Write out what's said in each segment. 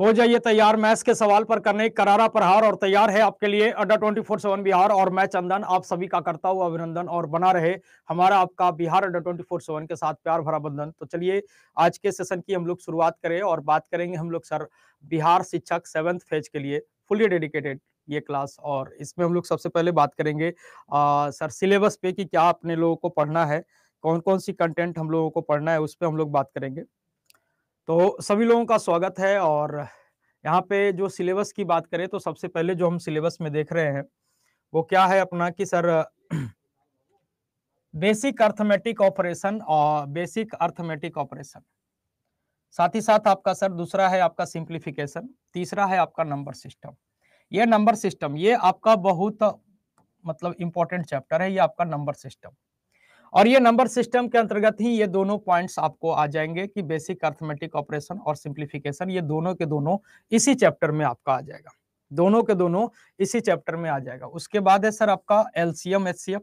हो जाइए तैयार मैच के सवाल पर करने करारा प्रहार और तैयार है आपके लिए अड्डा ट्वेंटी फोर सेवन बिहार और मैं चंदन आप सभी का करता हुआ अभिनंदन और बना रहे हमारा आपका बिहार अड्डा ट्वेंटी फोर सेवन के साथ प्यार भरा बंधन तो चलिए आज के सेशन की हम लोग शुरुआत करें और बात करेंगे हम लोग सर बिहार शिक्षक सेवन्थ फेज के लिए फुली डेडिकेटेड ये क्लास और इसमें हम लोग सबसे पहले बात करेंगे आ, सर सिलेबस पे कि क्या अपने लोगों को पढ़ना है कौन कौन सी कंटेंट हम लोगों को पढ़ना है उस पर हम लोग बात करेंगे तो सभी लोगों का स्वागत है और यहाँ पे जो सिलेबस की बात करें तो सबसे पहले जो हम सिलेबस में देख रहे हैं वो क्या है अपना कि सर बेसिक अर्थमेटिक ऑपरेशन और बेसिक अर्थमेटिक ऑपरेशन साथ ही साथ आपका सर दूसरा है आपका सिंप्लीफिकेशन तीसरा है आपका नंबर सिस्टम ये नंबर सिस्टम ये आपका बहुत मतलब इम्पोर्टेंट चैप्टर है ये आपका नंबर सिस्टम और ये नंबर सिस्टम के अंतर्गत ही ये दोनों पॉइंट्स आपको आ जाएंगे कि बेसिक अर्थमेटिक ऑपरेशन और सिंप्लीफिकेशन ये दोनों के दोनों इसी चैप्टर में आपका आ जाएगा दोनों के दोनों इसी चैप्टर में आ जाएगा उसके बाद है सर आपका एलसीएम एफ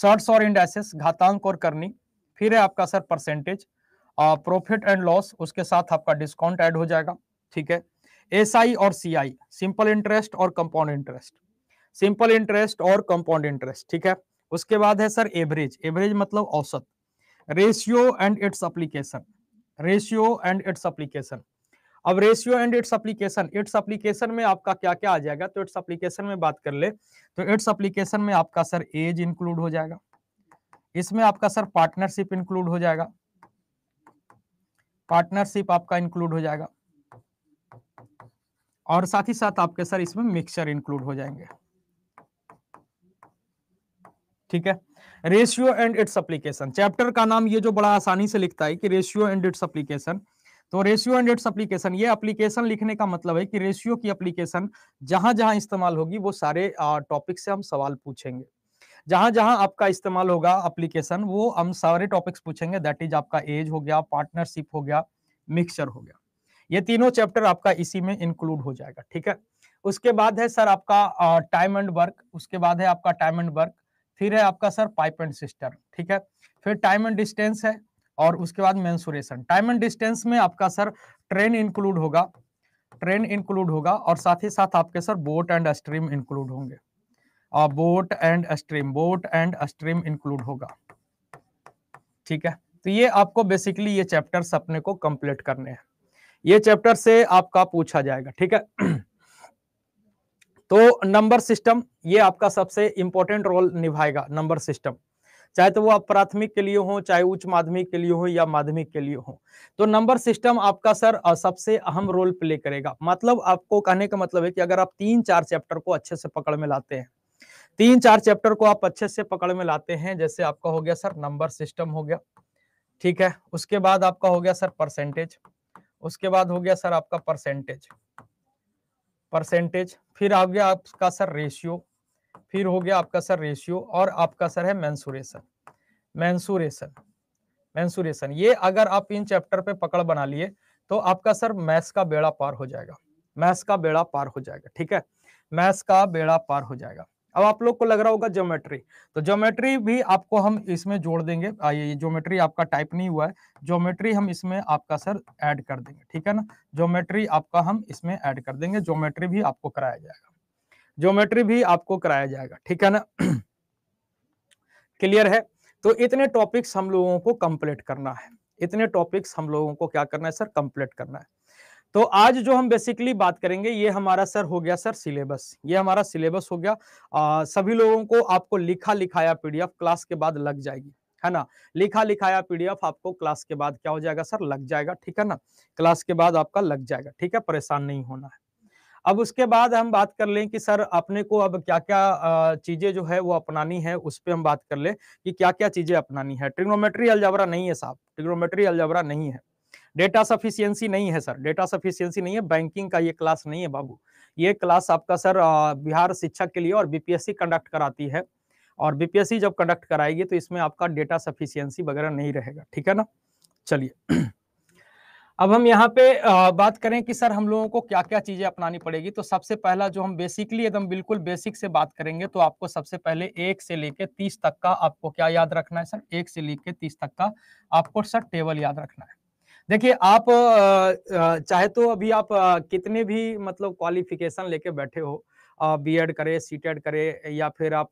शॉर्ट्स और इंडेसेस घातांक और करनी फिर है आपका sir percentage profit and loss उसके साथ आपका डिस्काउंट ऐड हो जाएगा ठीक है एस और सी सिंपल इंटरेस्ट और कंपाउंड इंटरेस्ट सिंपल इंटरेस्ट और कंपाउंड इंटरेस्ट ठीक है उसके बाद है सर एवरेज एवरेज मतलब औसत ratio and its application ratio and its application अब ratio and its application its application में आपका क्या क्या आ जाएगा तो इट्स अप्लीकेशन में बात कर ले तो इट्स अप्लीकेशन में आपका सर एज इंक्लूड हो जाएगा इसमें आपका सर पार्टनरशिप इंक्लूड हो जाएगा पार्टनरशिप आपका इंक्लूड हो जाएगा और साथ ही साथ आपके सर इसमें मिक्सचर इंक्लूड हो जाएंगे ठीक है ratio and its application chapter का नाम ये जो बड़ा आसानी से लिखता है कि रेशियो एंड इट्स अप्लीकेशन तो रेशियो एंड इट्स अप्लीकेशन ये अप्लीकेशन लिखने का मतलब है कि रेशियो की अप्लीकेशन जहां जहां इस्तेमाल होगी वो सारे टॉपिक से हम सवाल पूछेंगे जहां जहां आपका इस्तेमाल होगा अप्लीकेशन वो हम सारे टॉपिक्स पूछेंगे दैट इज आपका एज हो गया पार्टनरशिप हो गया मिक्सचर हो गया ये तीनों चैप्टर आपका इसी में इंक्लूड हो जाएगा ठीक है उसके बाद है सर आपका टाइम एंड वर्क उसके बाद है आपका टाइम एंड वर्क फिर है आपका सर पाइप एंड सिस्टम ठीक है फिर टाइम एंड डिस्टेंस है और उसके बाद मैंसुरेशन टाइम एंड डिस्टेंस में आपका सर ट्रेन इंक्लूड होगा ट्रेन इंक्लूड होगा और साथ ही साथ आपके sir boat and stream include होंगे और boat and stream boat and stream include होगा ठीक है तो ये आपको बेसिकली ये चैप्टर्स अपने को कंप्लीट करने हैं ये चैप्टर से आपका पूछा जाएगा ठीक है तो नंबर सिस्टम ये आपका सबसे इंपॉर्टेंट रोल निभाएगा नंबर सिस्टम चाहे तो वो आप प्राथमिक के लिए हो चाहे उच्च माध्यमिक के लिए हो या माध्यमिक के लिए हो तो नंबर सिस्टम आपका सर सबसे अहम रोल प्ले करेगा मतलब आपको कहने का मतलब है कि अगर आप तीन चार चैप्टर को अच्छे से पकड़ में लाते हैं तीन चार चैप्टर को आप अच्छे से पकड़ में लाते हैं जैसे आपका हो गया सर नंबर सिस्टम हो गया ठीक है उसके बाद आपका हो गया सर परसेंटेज उसके बाद हो गया सर आपका परसेंटेज परसेंटेज फिर आ गया आपका सर रेशियो फिर हो गया आपका सर रेशियो और आपका सर है मैंसुरेशन मैंसुरेशन मैंसुरेशन ये अगर आप इन चैप्टर पे पकड़ बना लिए तो आपका सर मैथ्स का बेड़ा पार हो जाएगा मैथ्स का बेड़ा पार हो जाएगा ठीक है मैथ्स का बेड़ा पार हो जाएगा अब आप लोग को लग रहा होगा ज्योमेट्री तो ज्योमेट्री भी आपको हम इसमें जोड़ देंगे आइए ये ज्योमेट्री आपका टाइप नहीं हुआ है ज्योमेट्री हम इसमें आपका सर ऐड कर देंगे ठीक है ना ज्योमेट्री आपका हम इसमें ऐड कर देंगे ज्योमेट्री भी आपको कराया जाएगा ज्योमेट्री भी आपको कराया जाएगा ठीक है ना क्लियर है तो इतने टॉपिक्स हम लोगों को कंप्लीट करना है इतने टॉपिक्स हम लोगों को क्या करना है सर कंप्लीट करना है तो आज जो हम बेसिकली बात करेंगे ये हमारा सर हो गया सर सिलेबस ये हमारा सिलेबस हो गया आ, सभी लोगों को आपको लिखा लिखाया पीडीएफ क्लास के बाद लग जाएगी है ना लिखा लिखाया पीडीएफ आपको क्लास के बाद क्या हो जाएगा सर लग जाएगा ठीक है ना क्लास के बाद आपका लग जाएगा ठीक है परेशान नहीं होना है अब उसके बाद हम बात कर लें कि सर अपने को अब क्या क्या चीजें जो है वो अपनानी है उस पर हम बात कर ले कि क्या क्या चीजें अपनानी है ट्रिग्नोमेट्री अलजबरा नहीं है साहब ट्रिग्नोमेट्री अलजबरा नहीं है डेटा सफिशियंसी नहीं है सर डेटा सफिशियंसी नहीं है बैंकिंग का ये क्लास नहीं है बाबू ये क्लास आपका सर बिहार शिक्षक के लिए और बीपीएससी कंडक्ट कराती है और बीपीएससी जब कंडक्ट कराएगी तो इसमें आपका डेटा सफिशियंसी वगैरह नहीं रहेगा ठीक है ना चलिए अब हम यहाँ पे बात करें कि सर हम लोगों को क्या क्या चीजें अपनानी पड़ेगी तो सबसे पहला जो हम बेसिकली एकदम बिल्कुल बेसिक से बात करेंगे तो आपको सबसे पहले एक से लेके तीस तक का आपको क्या याद रखना है सर एक से लेके तीस तक का आपको सर टेबल याद रखना है देखिए आप चाहे तो अभी आप कितने भी मतलब क्वालिफिकेशन लेके बैठे हो बी एड करे सी टेड करे या फिर आप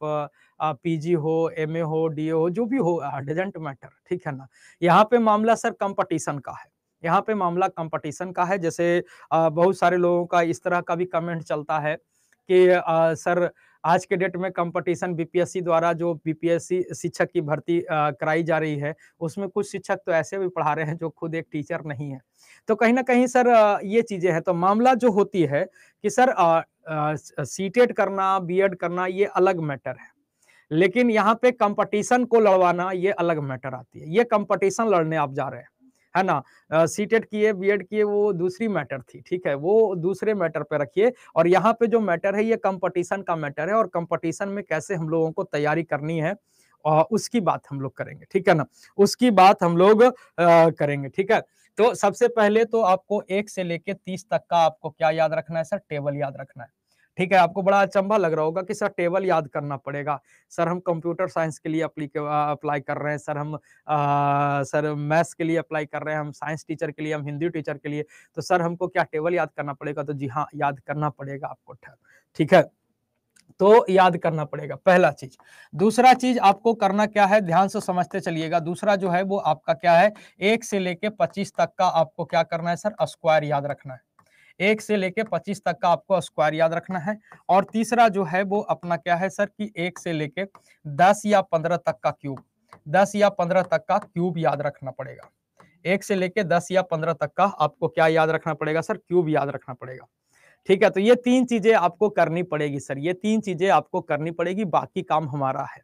पी जी हो एम ए हो डी ए हो जो भी हो डजेंट मैटर ठीक है ना यहाँ पे मामला सर कंपटीशन का है यहाँ पे मामला कंपटीशन का है जैसे बहुत सारे लोगों का इस तरह का भी कमेंट चलता है कि सर आज के डेट में कंपटीशन बीपीएससी द्वारा जो बीपीएससी शिक्षक की भर्ती कराई जा रही है उसमें कुछ शिक्षक तो ऐसे भी पढ़ा रहे हैं जो खुद एक टीचर नहीं है तो कहीं ना कहीं सर ये चीजें हैं तो मामला जो होती है कि सर सी टेट करना बी करना ये अलग मैटर है लेकिन यहाँ पे कंपटीशन को लड़वाना ये अलग मैटर आती है ये कंपटीशन लड़ने आप जा रहे हैं है ना सीटेट e किए बीएड किए वो दूसरी मैटर थी ठीक है वो दूसरे मैटर पे रखिए और यहाँ पे जो मैटर है ये कंपटीशन का मैटर है और कंपटीशन में कैसे हम लोगों को तैयारी करनी है और उसकी बात हम लोग करेंगे ठीक है ना उसकी बात हम लोग करेंगे ठीक है तो सबसे पहले तो आपको एक से लेके तीस तक का आपको क्या याद रखना है सर टेबल याद रखना है ठीक है आपको बड़ा अचंभा लग रहा होगा कि सर टेबल याद करना पड़ेगा सर हम कंप्यूटर साइंस के लिए अप्लाई कर रहे हैं सर हम आ, सर मैथ्स के लिए अप्लाई कर रहे हैं हम साइंस टीचर के लिए हम हिंदी टीचर के लिए तो सर हमको क्या टेबल याद करना पड़ेगा तो जी हाँ याद करना पड़ेगा आपको ठीक है तो याद करना पड़ेगा पहला चीज दूसरा चीज आपको करना क्या है ध्यान से समझते चलिएगा दूसरा जो है वो आपका क्या है एक से लेके पच्चीस तक का आपको क्या करना है सर स्क्वायर याद रखना है एक से लेके पच्चीस तक का आपको स्क्वायर याद रखना है और तीसरा जो है वो अपना क्या है सर कि एक से लेके दस या पंद्रह तक का क्यूब दस या पंद्रह तक का क्यूब याद रखना पड़ेगा एक से लेके दस या पंद्रह तक का आपको क्या याद रखना पड़ेगा सर क्यूब याद रखना पड़ेगा ठीक है तो ये तीन चीजें आपको करनी पड़ेगी सर ये तीन चीजें आपको करनी पड़ेगी बाकी काम हमारा है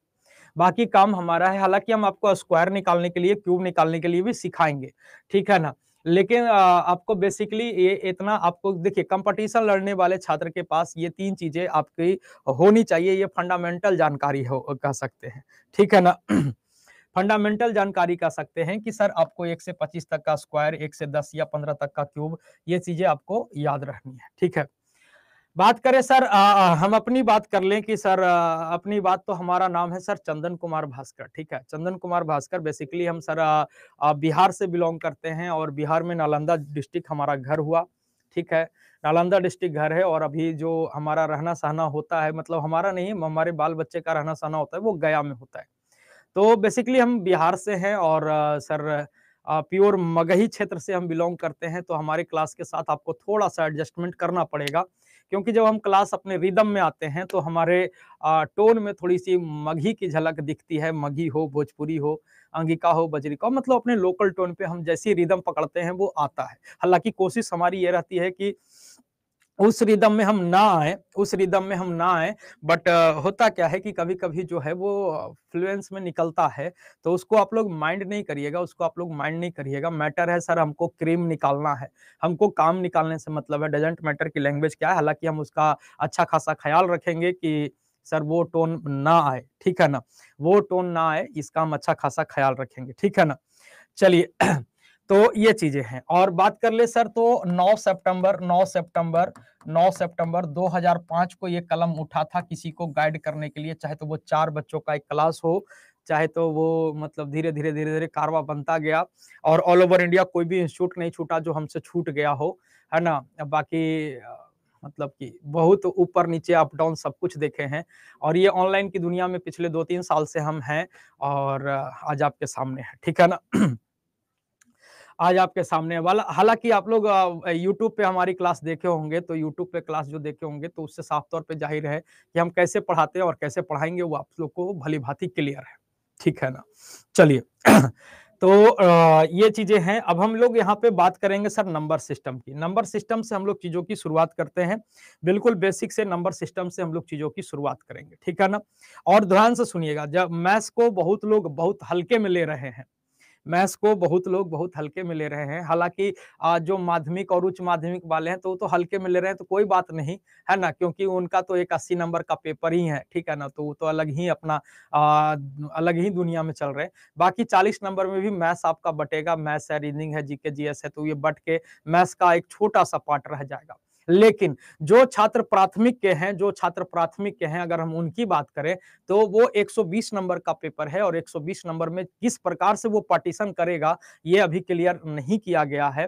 बाकी काम हमारा है हालांकि हम आपको स्क्वायर निकालने के लिए क्यूब निकालने के लिए भी सिखाएंगे ठीक है ना लेकिन आपको बेसिकली ये इतना आपको देखिए कंपटीशन लड़ने वाले छात्र के पास ये तीन चीजें आपकी होनी चाहिए ये फंडामेंटल जानकारी हो कह सकते हैं ठीक है ना फंडामेंटल जानकारी कह सकते हैं कि सर आपको एक से पच्चीस तक का स्क्वायर एक से दस या पंद्रह तक का क्यूब ये चीजें आपको याद रखनी है ठीक है बात करें सर आ, हम अपनी बात कर लें कि सर आ, अपनी बात तो हमारा नाम है सर चंदन कुमार भास्कर ठीक है चंदन कुमार भास्कर बेसिकली हम सर आ, आ, बिहार से बिलोंग करते हैं और बिहार में नालंदा डिस्ट्रिक्ट हमारा घर हुआ ठीक है नालंदा डिस्ट्रिक्ट घर है और अभी जो हमारा रहना सहना होता है मतलब हमारा नहीं हमारे बाल बच्चे का रहना सहना होता है वो गया में होता है तो बेसिकली हम बिहार से हैं और आ, सर प्योर मगही क्षेत्र से हम बिलोंग करते हैं तो हमारे क्लास के साथ आपको थोड़ा सा एडजस्टमेंट करना पड़ेगा क्योंकि जब हम क्लास अपने रिदम में आते हैं तो हमारे टोन में थोड़ी सी मघी की झलक दिखती है मघी हो भोजपुरी हो अंगिका हो बजरिका हो मतलब अपने लोकल टोन पे हम जैसी रिदम पकड़ते हैं वो आता है हालांकि कोशिश हमारी ये रहती है कि उस रिदम में हम ना आए उस रिदम में हम ना आए बट होता क्या है कि कभी कभी जो है वो फ्लुएंस में निकलता है तो उसको आप लोग माइंड नहीं करिएगा उसको आप लोग माइंड नहीं करिएगा मैटर है सर हमको क्रीम निकालना है हमको काम निकालने से मतलब है डजेंट मैटर की लैंग्वेज क्या है हालांकि हम उसका अच्छा खासा ख्याल रखेंगे कि सर वो टोन ना आए ठीक है ना वो टोन ना आए इसका हम अच्छा खासा ख्याल रखेंगे ठीक है ना चलिए तो ये चीजें हैं और बात कर ले सर तो 9 सितंबर 9 सितंबर 9 सितंबर 2005 को ये कलम उठा था किसी को गाइड करने के लिए चाहे तो वो चार बच्चों का एक क्लास हो चाहे तो वो मतलब धीरे धीरे धीरे धीरे कारवा बनता गया और ऑल ओवर इंडिया कोई भी इंस्टीट्यूट नहीं छूटा जो हमसे छूट गया हो है ना बाकी मतलब कि बहुत ऊपर नीचे अप डाउन सब कुछ देखे हैं और ये ऑनलाइन की दुनिया में पिछले दो तीन साल से हम हैं और आज आपके सामने है ठीक है ना आज आपके सामने वाला हालांकि आप लोग यूट्यूब पे हमारी क्लास देखे होंगे तो यूट्यूब पे क्लास जो देखे होंगे तो उससे साफ तौर पर जाहिर है कि हम कैसे पढ़ाते हैं और कैसे पढ़ाएंगे वो आप लोग को भली भांति क्लियर है ठीक है ना चलिए तो ये चीजें हैं अब हम लोग यहाँ पे बात करेंगे सर नंबर सिस्टम की नंबर सिस्टम से हम लोग चीजों की शुरुआत करते हैं बिल्कुल बेसिक से नंबर सिस्टम से हम लोग चीजों की शुरुआत करेंगे ठीक है ना और ध्यान से सुनिएगा जब मैथ्स को बहुत लोग बहुत हल्के में ले रहे हैं मैथ्स को बहुत लोग बहुत हल्के में ले रहे हैं हालांकि जो माध्यमिक और उच्च माध्यमिक वाले हैं तो वो तो हल्के में ले रहे हैं तो कोई बात नहीं है ना क्योंकि उनका तो एक अस्सी नंबर का पेपर ही है ठीक है ना तो वो तो अलग ही अपना आ, अलग ही दुनिया में चल रहे हैं बाकी चालीस नंबर में भी मैथ्स आपका बटेगा मैथ्स है रीजनिंग है जीके जी है तो ये बट के मैथ्स का एक छोटा सा पार्ट रह जाएगा लेकिन जो छात्र प्राथमिक के हैं जो छात्र प्राथमिक के हैं अगर हम उनकी बात करें तो वो 120 नंबर का पेपर है और 120 नंबर में किस प्रकार से वो पार्टीशन करेगा ये अभी क्लियर नहीं किया गया है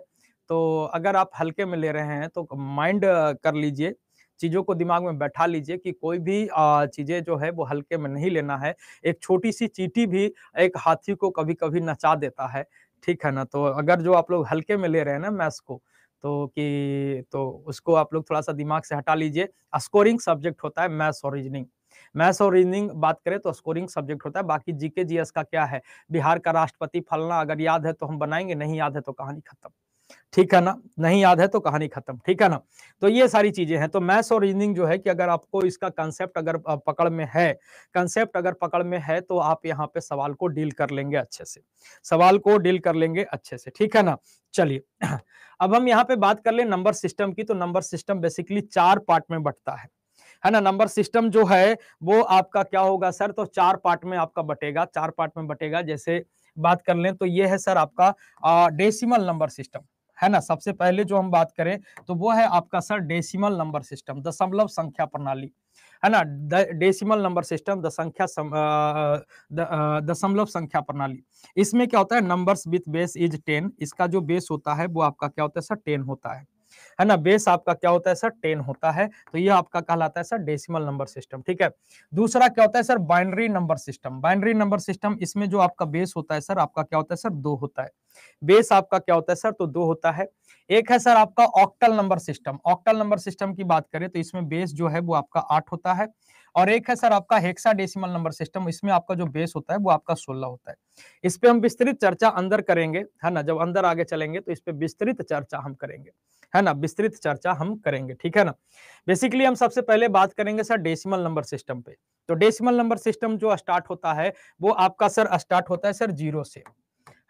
तो अगर आप हल्के में ले रहे हैं तो माइंड कर लीजिए चीजों को दिमाग में बैठा लीजिए कि कोई भी चीजें जो है वो हल्के में नहीं लेना है एक छोटी सी चीटी भी एक हाथी को कभी कभी नचा देता है ठीक है ना तो अगर जो आप लोग हल्के में ले रहे हैं ना मैथ्स को तो कि तो उसको आप लोग थोड़ा सा दिमाग से हटा लीजिए स्कोरिंग सब्जेक्ट होता है मैथ्स और रीजनिंग मैथ्स और रीजनिंग बात करें तो स्कोरिंग सब्जेक्ट होता है बाकी जीके जीएस का क्या है बिहार का राष्ट्रपति फलना अगर याद है तो हम बनाएंगे नहीं याद है तो कहानी खत्म ठीक है ना नहीं याद है तो कहानी खत्म ठीक है ना तो ये सारी चीजें हैं तो मैथ्स और रीजनिंग जो है कि अगर आपको इसका कंसेप्ट अगर पकड़ में है कंसेप्ट अगर पकड़ में है तो आप यहाँ पे सवाल को डील कर लेंगे अच्छे से सवाल को डील कर लेंगे अच्छे से ठीक है ना चलिए अब हम यहाँ पे बात कर ले नंबर सिस्टम की तो नंबर सिस्टम बेसिकली चार पार्ट में बटता है है ना नंबर सिस्टम जो है वो आपका क्या होगा सर तो चार पार्ट में आपका बटेगा चार पार्ट में बटेगा जैसे बात कर लें तो ये है सर आपका डेसिमल नंबर सिस्टम है ना सबसे पहले जो हम बात करें तो वो है आपका सर डेसिमल नंबर सिस्टम दशमलव संख्या प्रणाली है ना डेसिमल नंबर सिस्टम द संख्या दशमलव संख्या प्रणाली इसमें क्या होता है numbers with base is ten इसका जो बेस होता है वो आपका क्या होता है सर टेन होता है है ना बेस आपका क्या होता है सर टेन होता है तो ये आपका कहलाता है सर डेसिमल नंबर सिस्टम ठीक है दूसरा क्या होता है sir binary number system binary number system इसमें जो आपका बेस होता है सर आपका क्या होता है सर दो होता है बेस आपका क्या होता है सर तो दो होता है एक है सर आपका octal number system octal number system की बात करें तो इसमें बेस जो है वो आपका आठ होता है और एक है सर आपका हेक्सा डेसिमल नंबर सिस्टम इसमें आपका जो बेस होता है वो आपका सोलह होता है इस पर हम विस्तृत चर्चा अंदर करेंगे है ना जब अंदर आगे चलेंगे तो इस पर विस्तृत चर्चा हम करेंगे है ना विस्तृत चर्चा हम करेंगे ठीक है ना बेसिकली हम सबसे पहले बात करेंगे सर डेसिमल नंबर सिस्टम पे तो डेसिमल नंबर सिस्टम जो स्टार्ट होता है वो आपका सर स्टार्ट होता है सर जीरो से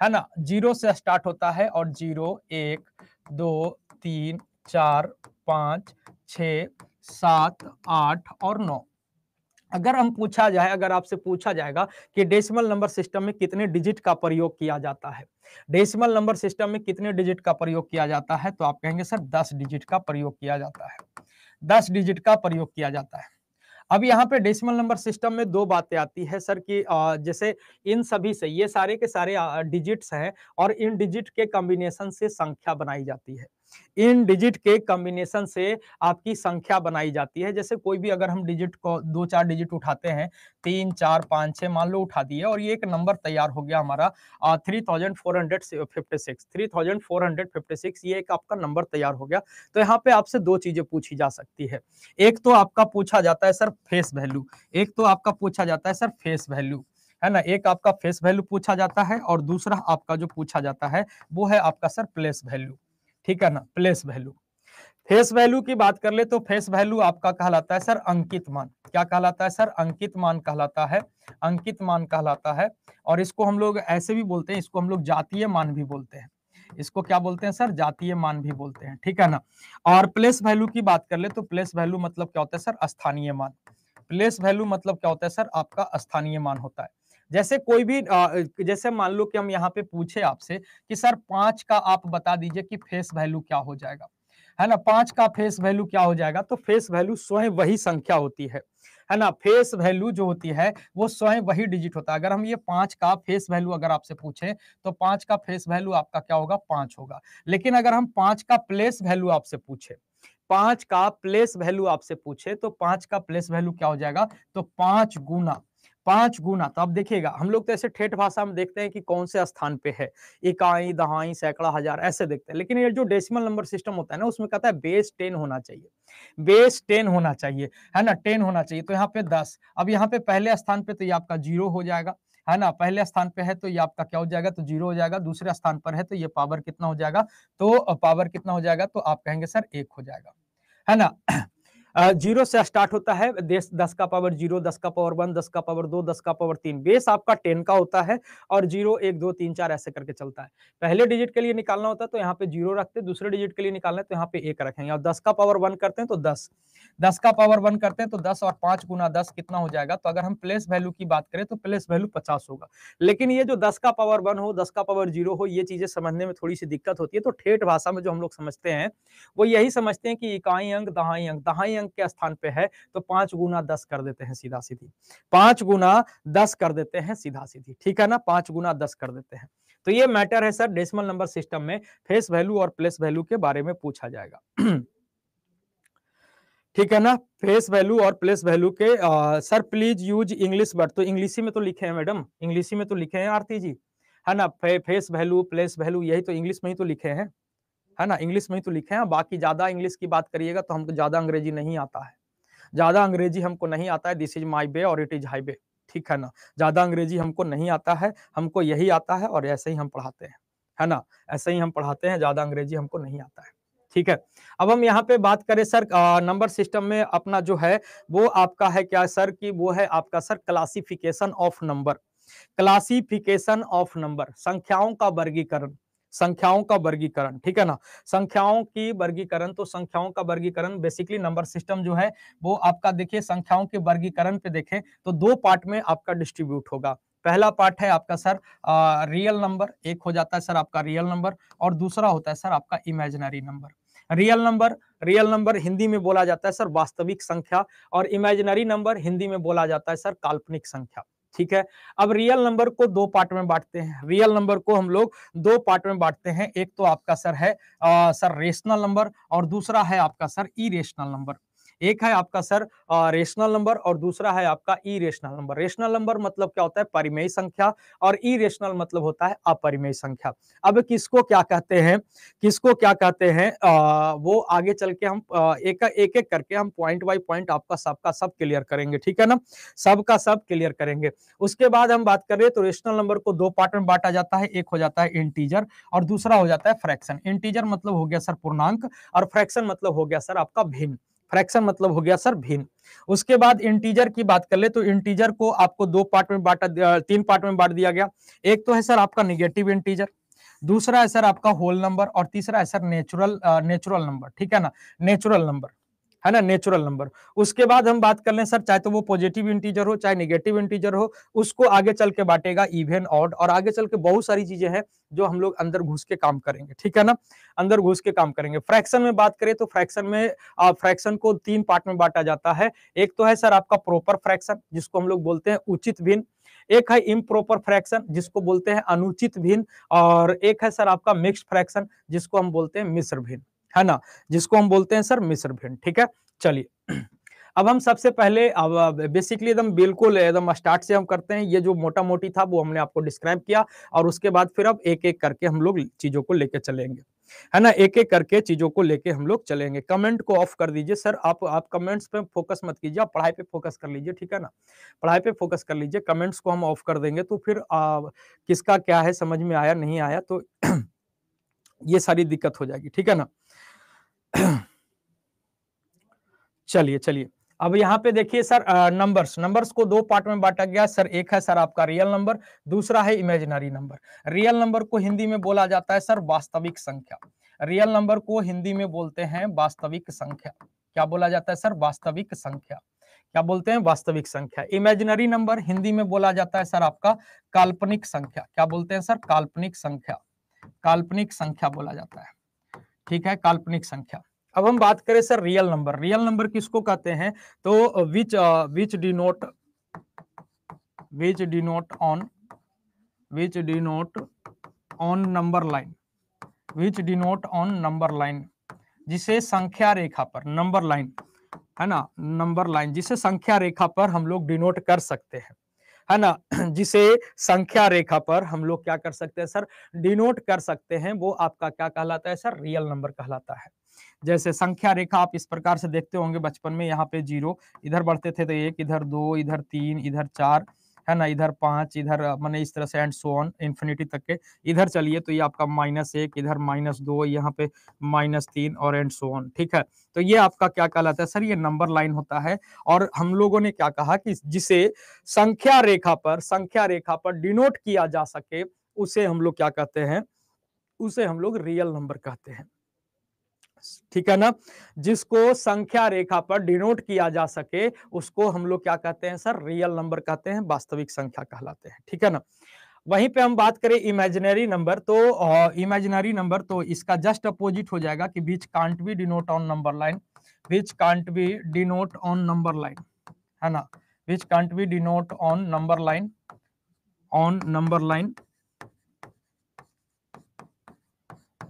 है ना जीरो से स्टार्ट होता है और जीरो एक दो तीन चार पाँच छ सात आठ और नौ अगर हम पूछा जाए अगर आपसे पूछा जाएगा कि डेसिमल नंबर सिस्टम में कितने डिजिट का प्रयोग किया जाता है डेसिमल नंबर सिस्टम में कितने डिजिट का प्रयोग किया जाता है तो आप कहेंगे सर दस डिजिट का प्रयोग किया जाता है दस डिजिट का प्रयोग किया जाता है अब यहाँ पे डेसिमल नंबर सिस्टम में दो बातें आती है सर कि जैसे इन सभी से ये सारे के सारे डिजिट्स हैं और इन डिजिट के कॉम्बिनेशन से संख्या बनाई जाती है इन डिजिट के कॉम्बिनेशन से आपकी संख्या बनाई जाती है जैसे कोई भी अगर हम डिजिट को दो चार डिजिट उठाते हैं तीन चार पाँच छः मान लो उठा दिए और ये एक नंबर तैयार हो गया हमारा three thousand four hundred fifty six three thousand four hundred fifty six ये एक आपका नंबर तैयार हो गया तो यहाँ पे आपसे दो चीजें पूछी जा सकती है एक तो आपका पूछा जाता है सर फेस वैल्यू एक तो आपका पूछा जाता है सर फेस वैल्यू है ना एक आपका फेस वैल्यू पूछा जाता है और दूसरा आपका जो पूछा जाता है वो है आपका सर प्लेस वैल्यू ठीक है ना प्लेस वैल्यू फेस वैल्यू की बात कर ले तो फेस वैल्यू आपका कहलाता है सर अंकित मान क्या कहलाता है सर अंकित मान कहलाता है अंकित मान कहलाता है और इसको हम लोग ऐसे भी बोलते हैं इसको हम लोग जातीय मान भी बोलते हैं इसको क्या बोलते हैं सर जातीय मान भी बोलते हैं ठीक है ना और प्लेस वैल्यू की बात कर ले तो प्लेस वैल्यू मतलब क्या होता है सर स्थानीय मान प्लेस वैल्यू मतलब क्या होता है सर आपका स्थानीय मान होता है जैसे कोई भी जैसे मान लो कि हम यहाँ पे पूछे आपसे कि सर पांच का आप बता दीजिए कि फेस वैल्यू क्या हो जाएगा है ना पांच का फेस वैल्यू क्या हो जाएगा तो फेस वैल्यू स्वयं वही संख्या होती है है ना फेस वैल्यू जो होती है वो स्वयं वही डिजिट होता है अगर हम ये पांच का फेस वैल्यू अगर आपसे पूछे तो पांच का फेस वैल्यू आपका क्या होगा पांच होगा लेकिन अगर हम पांच का प्लेस वैल्यू आपसे पूछे पांच का प्लेस वैल्यू आपसे पूछे तो पांच का प्लेस वैल्यू क्या हो जाएगा तो पांच गुना पांच गुना तो आप देखिएगा हम लोग तो ऐसे ठेठ भाषा में देखते हैं कि कौन से स्थान पे है इकाई दहाई सैकड़ा हजार ऐसे देखते हैं लेकिन ये जो डेसिमल नंबर सिस्टम होता है ना उसमें कहता है बेस टेन होना चाहिए बेस टेन होना चाहिए है ना टेन होना चाहिए तो यहाँ पे दस अब यहाँ पे पहले स्थान पे तो ये आपका जीरो हो जाएगा है ना पहले स्थान पे है तो ये आपका क्या हो जाएगा तो जीरो हो जाएगा दूसरे स्थान पर है तो ये पावर कितना हो जाएगा तो पावर कितना हो जाएगा तो आप कहेंगे सर एक हो जाएगा है ना जीरो से स्टार्ट होता है देश दस का पावर जीरो दस का पावर वन दस का पावर दो दस का पावर तीन बेस आपका टेन का होता है और जीरो एक दो तीन चार ऐसे करके चलता है पहले डिजिट के लिए निकालना होता है तो यहाँ पे जीरो रखते हैं दूसरे डिजिट के लिए निकालना है तो यहाँ पे एक रखेंगे और दस का पावर वन करते हैं तो दस दस का पावर वन करते हैं तो दस और पांच गुना दस कितना हो जाएगा तो अगर हम प्लेस वैल्यू की बात करें तो प्लेस वैल्यू पचास होगा लेकिन ये जो दस का पावर वन हो दस का पावर जीरो हो ये चीजें समझने में थोड़ी सी दिक्कत होती है तो ठेठ भाषा में जो हम लोग समझते हैं वो यही समझते हैं कि इकाई अंक दहाई अंक दहाई अंक अंक के स्थान पे है तो पांच गुना दस कर देते हैं सीधा सीधी पांच गुना दस कर देते हैं सीधा सीधी ठीक है ना पांच गुना दस कर देते हैं तो ये मैटर है सर डेसिमल नंबर सिस्टम में फेस वैल्यू और प्लेस वैल्यू के बारे में पूछा जाएगा ठीक है ना फेस वैल्यू और प्लेस वैल्यू के आ, sir please use English word तो इंग्लिशी में तो लिखे हैं मैडम इंग्लिशी में तो लिखे हैं आरती जी है ना फे, फेस वैल्यू प्लेस वैल्यू यही तो इंग्लिश में ही तो लिखे हैं है ना इंग्लिश में ही तो लिखे हैं बाकी ज्यादा इंग्लिश की बात करिएगा तो हमको ज्यादा अंग्रेजी नहीं आता है ज्यादा अंग्रेजी हमको नहीं आता है दिस इज माई बे और इट इज हाई बे ठीक है ना ज्यादा अंग्रेजी हमको नहीं आता है हमको यही आता है और ऐसे ही हम पढ़ाते हैं है ना ऐसे ही हम पढ़ाते हैं ज्यादा अंग्रेजी हमको नहीं आता है ठीक है अब हम यहाँ पे बात करें सर नंबर सिस्टम में अपना जो है वो आपका है क्या सर कि वो है आपका sir classification of number classification of number संख्याओं का वर्गीकरण संख्याओं का वर्गीकरण ठीक है ना संख्याओं की वर्गीकरण तो संख्याओं का वर्गीकरण बेसिकली नंबर सिस्टम जो है वो आपका देखिए संख्याओं के वर्गीकरण पे देखें तो दो पार्ट में आपका डिस्ट्रीब्यूट होगा पहला पार्ट है आपका सर आ, रियल नंबर एक हो जाता है सर आपका रियल नंबर और दूसरा होता है सर आपका imaginary number real number real number Hindi में बोला जाता है सर वास्तविक संख्या और इमेजिनरी नंबर हिंदी में बोला जाता है सर काल्पनिक संख्या ठीक है अब रियल नंबर को दो पार्ट में बांटते हैं रियल नंबर को हम लोग दो पार्ट में बांटते हैं एक तो आपका सर है आ, सर रेशनल नंबर और दूसरा है आपका सर ई नंबर एक है आपका सर रेशनल नंबर और दूसरा है आपका irrational number rational number मतलब क्या होता है परिमेय संख्या और ई रेशनल मतलब होता है अपरिमेय संख्या अब किसको क्या कहते हैं किसको क्या कहते हैं वो आगे चल के हम एक एक करके हम पॉइंट बाई पॉइंट आपका सबका सब क्लियर करेंगे ठीक है ना सबका सब क्लियर करेंगे उसके बाद हम बात कर रहे हैं तो रेशनल नंबर को दो पार्ट में बांटा जाता है एक हो जाता है इंटीजर और दूसरा हो जाता है फ्रैक्शन इंटीजर मतलब हो गया सर पूर्णांक और फ्रैक्शन मतलब हो गया सर आपका भिन्न फ्रैक्शन मतलब हो गया सर भिन्न उसके बाद इंटीजर की बात कर ले तो इंटीजर को आपको दो पार्ट में बांटा तीन पार्ट में बांट दिया गया एक तो है सर आपका निगेटिव इंटीजर दूसरा है सर आपका होल नंबर और तीसरा है सर नेचुरल नेचुरल नंबर ठीक है ना नेचुरल नंबर है ना नेचुरल नंबर उसके बाद हम बात कर लें सर चाहे तो वो पॉजिटिव इंटीजर हो चाहे निगेटिव इंटीजर हो उसको आगे चल के बांटेगा इवेन ऑड और आगे चल के बहुत सारी चीजें हैं जो हम लोग अंदर घुस के काम करेंगे ठीक है ना अंदर घुस के काम करेंगे फ्रैक्शन में बात करें तो फ्रैक्शन में फ्रैक्शन को तीन पार्ट में बांटा जाता है एक तो है सर आपका प्रॉपर फ्रैक्शन जिसको हम लोग बोलते हैं उचित भिन्न एक है इम्प्रॉपर फ्रैक्शन जिसको बोलते हैं अनुचित भिन्न और एक है सर आपका मिक्स फ्रैक्शन जिसको हम बोलते हैं मिश्र भिन्न है ना जिसको हम बोलते हैं सर मिश्र भिंड ठीक है चलिए अब हम सबसे पहले अब बेसिकली एकदम बिल्कुल एकदम स्टार्ट से हम करते हैं ये जो मोटा मोटी था वो हमने आपको डिस्क्राइब किया और उसके बाद फिर अब एक एक करके हम लोग चीजों को लेके चलेंगे है ना एक एक करके चीजों को लेके हम लोग चलेंगे कमेंट को ऑफ कर दीजिए सर आप आप कमेंट्स पे फोकस मत कीजिए आप पढ़ाई पे फोकस कर लीजिए ठीक है ना पढ़ाई पे फोकस कर लीजिए कमेंट्स को हम ऑफ कर देंगे तो फिर आ, किसका क्या है समझ में आया नहीं आया तो ये सारी दिक्कत हो जाएगी ठीक है ना चलिए चलिए अब यहाँ पे देखिए सर नंबर्स नंबर्स को दो पार्ट में बांटा गया सर एक है सर आपका रियल नंबर दूसरा है इमेजिनरी नंबर रियल नंबर को हिंदी में बोला जाता है सर वास्तविक संख्या रियल नंबर को हिंदी में बोलते हैं वास्तविक संख्या क्या बोला जाता है सर वास्तविक संख्या क्या बोलते हैं वास्तविक संख्या इमेजिनरी नंबर हिंदी में बोला जाता है सर आपका काल्पनिक संख्या क्या बोलते हैं सर काल्पनिक संख्या काल्पनिक संख्या बोला जाता है ठीक है काल्पनिक संख्या अब हम बात करें sir real number real number किसको कहते हैं तो which which denote which denote on which denote on number line which denote on number line जिसे संख्या रेखा पर नंबर लाइन है ना नंबर लाइन जिसे संख्या रेखा पर हम लोग डिनोट कर सकते हैं है ना जिसे संख्या रेखा पर हम लोग क्या कर सकते हैं सर डिनोट कर सकते हैं वो आपका क्या कहलाता है सर रियल नंबर कहलाता है जैसे संख्या रेखा आप इस प्रकार से देखते होंगे बचपन में यहाँ पे जीरो इधर बढ़ते थे तो एक इधर दो इधर तीन इधर चार है ना इधर पांच इधर मैंने इस तरह से एंड सो ऑन इन्फिनिटी तक के इधर चलिए तो ये आपका माइनस एक इधर माइनस दो यहाँ पे माइनस तीन और एंड सो ऑन ठीक है तो ये आपका क्या कहलाता है सर ये नंबर लाइन होता है और हम लोगों ने क्या कहा कि जिसे संख्या रेखा पर संख्या रेखा पर डिनोट किया जा सके उसे हम लोग क्या कहते हैं उसे हम लोग रियल नंबर कहते हैं एक्स ठीक है ना जिसको संख्या रेखा पर डिनोट किया जा सके उसको हम लोग क्या कहते हैं सर रियल नंबर कहते हैं वास्तविक संख्या कहलाते हैं ठीक है ना वहीं पे हम बात करें इमेजिनरी नंबर तो इमेजिनरी नंबर तो इसका जस्ट अपोजिट हो जाएगा कि which can't be denote on number line which can't be denote on number line है ना which can't be denote on number line on number line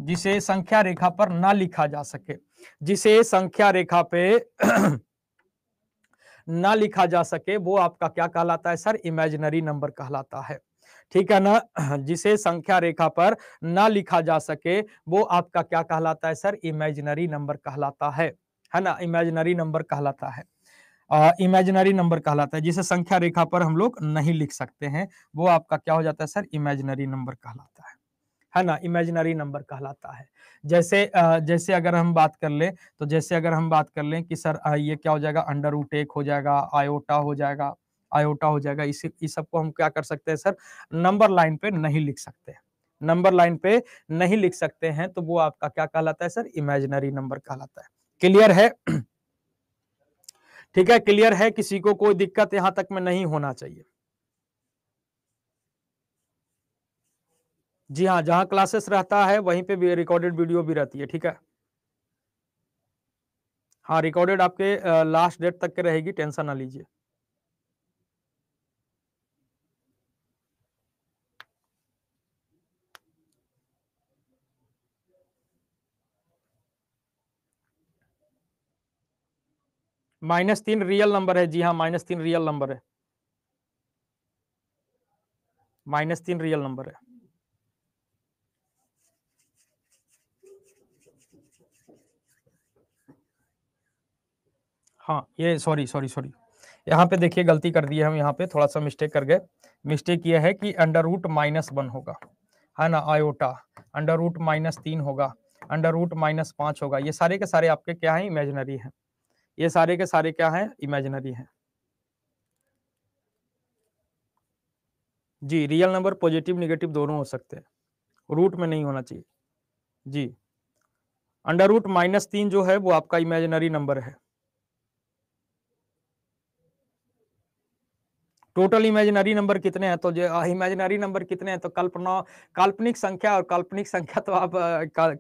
जिसे संख्या रेखा पर ना लिखा जा सके जिसे संख्या रेखा पे ना लिखा जा सके वो आपका क्या कहलाता है सर इमेजिनरी नंबर कहलाता है ठीक है ना जिसे संख्या रेखा पर ना लिखा जा सके वो आपका क्या कहलाता है सर इमेजिनरी नंबर कहलाता है है ना इमेजिनरी नंबर कहलाता है इमेजिनरी नंबर कहलाता है जिसे संख्या रेखा पर हम लोग नहीं लिख सकते हैं वो आपका क्या हो जाता है सर इमेजिनरी नंबर कहलाता है है ना इमेजिनरी नंबर कहलाता है जैसे जैसे अगर हम बात कर लें तो जैसे अगर हम बात कर लें कि सर ये क्या हो जाएगा अंडर उटेक हो जाएगा आयोटा हो जाएगा आयोटा हो जाएगा इसी इस सबको हम क्या कर सकते हैं सर नंबर लाइन पे नहीं लिख सकते नंबर लाइन पे नहीं लिख सकते हैं तो वो आपका क्या कहलाता है सर इमेजिनरी नंबर कहलाता है क्लियर है ठीक है क्लियर है किसी को कोई दिक्कत यहां तक में नहीं होना चाहिए जी हाँ जहां क्लासेस रहता है वहीं पे भी रिकॉर्डेड वीडियो भी रहती है ठीक है हाँ रिकॉर्डेड आपके लास्ट डेट तक के रहेगी टेंशन ना लीजिए माइनस तीन रियल नंबर है जी हाँ माइनस तीन रियल नंबर है माइनस तीन रियल नंबर है हाँ ये सॉरी सॉरी सॉरी यहाँ पे देखिए गलती कर दी है हम यहाँ पे थोड़ा सा मिस्टेक कर गए मिस्टेक ये है कि अंडर रूट माइनस वन होगा है ना आयोटा अंडर रूट माइनस तीन होगा अंडर रूट माइनस पाँच होगा ये सारे के सारे आपके क्या हैं इमेजनरी हैं ये सारे के सारे क्या हैं इमेजनरी हैं जी रियल नंबर पॉजिटिव निगेटिव दोनों हो सकते हैं रूट में नहीं होना चाहिए जी अंडर रूट माइनस तीन जो है वो आपका इमेजनरी नंबर है टोटल इमेजिनरी नंबर कितने हैं तो जो इमेजिनरी नंबर कितने हैं तो कल्पना काल्पनिक संख्या और काल्पनिक संख्या तो आप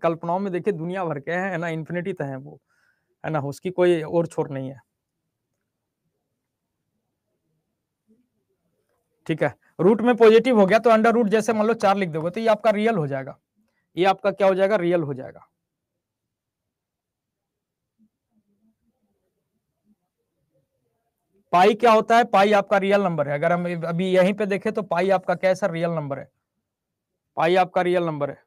कल्पनाओं में देखिए दुनिया भर के हैं है ना इन्फिनिटी तो है वो है ना उसकी कोई और छोर नहीं है ठीक है रूट में पॉजिटिव हो गया तो अंडर रूट जैसे मान लो चार लिख दोगे तो ये आपका रियल हो जाएगा ये आपका क्या हो जाएगा रियल हो जाएगा पाई क्या होता है पाई आपका रियल नंबर है अगर हम अभी यहीं पे देखें तो पाई आपका क्या है सर रियल नंबर है पाई आपका रियल नंबर है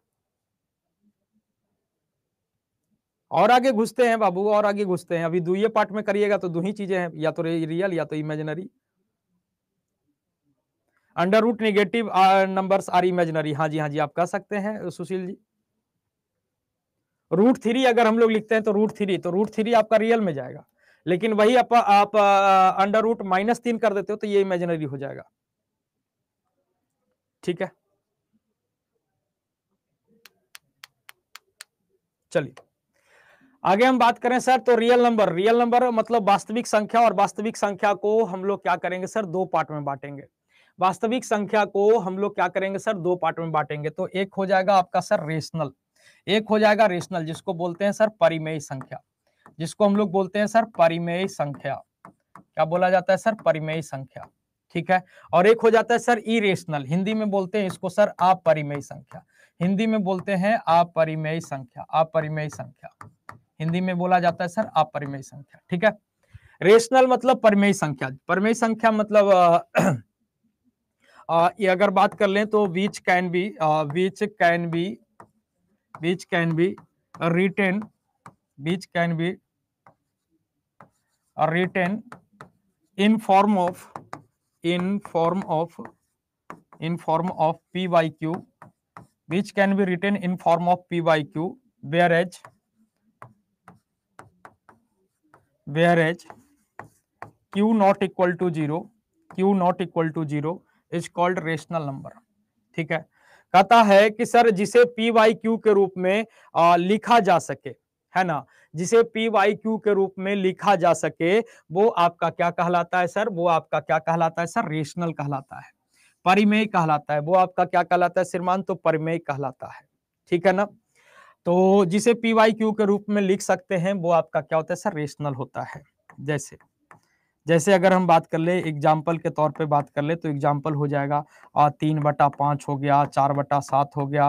और आगे घुसते हैं बाबू और आगे घुसते हैं अभी दुए पार्ट में करिएगा तो दो ही चीजें हैं या तो रियल या तो imaginary under root negative number are imaginary हाँ जी हाँ जी आप कह सकते हैं सुशील जी रूट थ्री अगर हम लोग लिखते हैं तो रूट थ्री तो रूट थ्री आपका रियल में जाएगा लेकिन वही आप, आप अंडर रूट माइनस तीन कर देते हो तो ये इमेजिनरी हो जाएगा ठीक है चलिए आगे हम बात करें सर तो रियल नंबर रियल नंबर मतलब वास्तविक संख्या और वास्तविक संख्या को हम लोग क्या करेंगे सर दो पार्ट में बांटेंगे वास्तविक संख्या को हम लोग क्या करेंगे सर दो पार्ट में बांटेंगे तो एक हो जाएगा आपका सर रेशनल एक हो जाएगा रेशनल जिसको बोलते हैं सर परिमेय संख्या जिसको हम लोग बोलते हैं सर परिमेय संख्या क्या बोला जाता है सर परिमेय संख्या ठीक है और एक हो जाता है सर इरेशनल हिंदी में बोलते हैं इसको सर अपरिमेय संख्या हिंदी में बोलते हैं अपरिमेय संख्या अपरिमेय संख्या हिंदी में बोला जाता है सर अपरिमेय संख्या ठीक है रेशनल मतलब परिमेय संख्या परिमेय संख्या मतलब आ, ये अगर बात कर लें तो which can be which can be which can be written which can be are written in form of in form of in form of p by q which can be written in form of p by q where h where h q not equal to 0 q not equal to 0 is called rational number ठीक है कहता है कि sir जिसे P by Q के रूप में आ, लिखा जा सके है ना जिसे पी वाई क्यू के रूप में लिखा जा सके वो आपका क्या कहलाता है सर वो आपका क्या कहलाता है सर रेशनल कहलाता है परिमेय कहलाता है वो आपका क्या कहलाता है श्रीमान तो परिमेय कहलाता है ठीक है ना तो जिसे पी वाई क्यू के रूप में लिख सकते हैं वो आपका क्या होता है सर रेशनल होता है जैसे जैसे अगर हम बात कर ले एग्जाम्पल के तौर पे बात कर ले तो एग्जाम्पल हो जाएगा आ, तीन बटा पांच हो गया चार बटा सात हो गया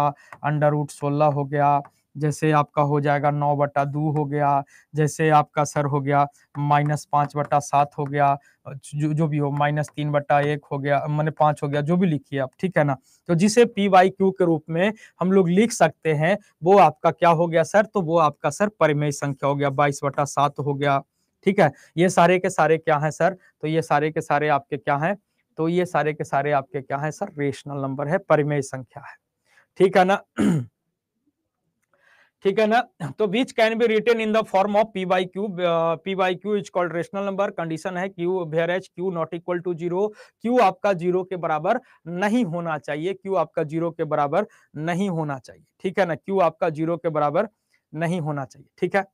अंडर रूट सोलह हो गया जैसे आपका हो जाएगा नौ बटा दो हो गया जैसे आपका सर हो गया माइनस पाँच बटा सात हो गया जो जो भी हो माइनस तीन बटा एक हो गया मैंने पाँच हो गया जो भी लिखिए आप ठीक है ना तो जिसे पी वाई क्यू के रूप में हम लोग लिख सकते हैं वो आपका क्या हो गया सर तो वो आपका सर परिमेय संख्या हो गया बाईस बटा सात हो गया ठीक है ये सारे के सारे क्या है सर तो ये सारे के सारे आपके क्या है तो ये सारे के सारे आपके क्या है सर रेशनल नंबर है परिमेय संख्या है ठीक है ना ठीक है ना तो which can be written in the form of P by Q P by Q is called rational number condition है Q where H Q not equal to zero Q आपका जीरो के बराबर नहीं होना चाहिए क्यू आपका जीरो के बराबर नहीं होना चाहिए ठीक है ना क्यू आपका जीरो के बराबर नहीं होना चाहिए ठीक है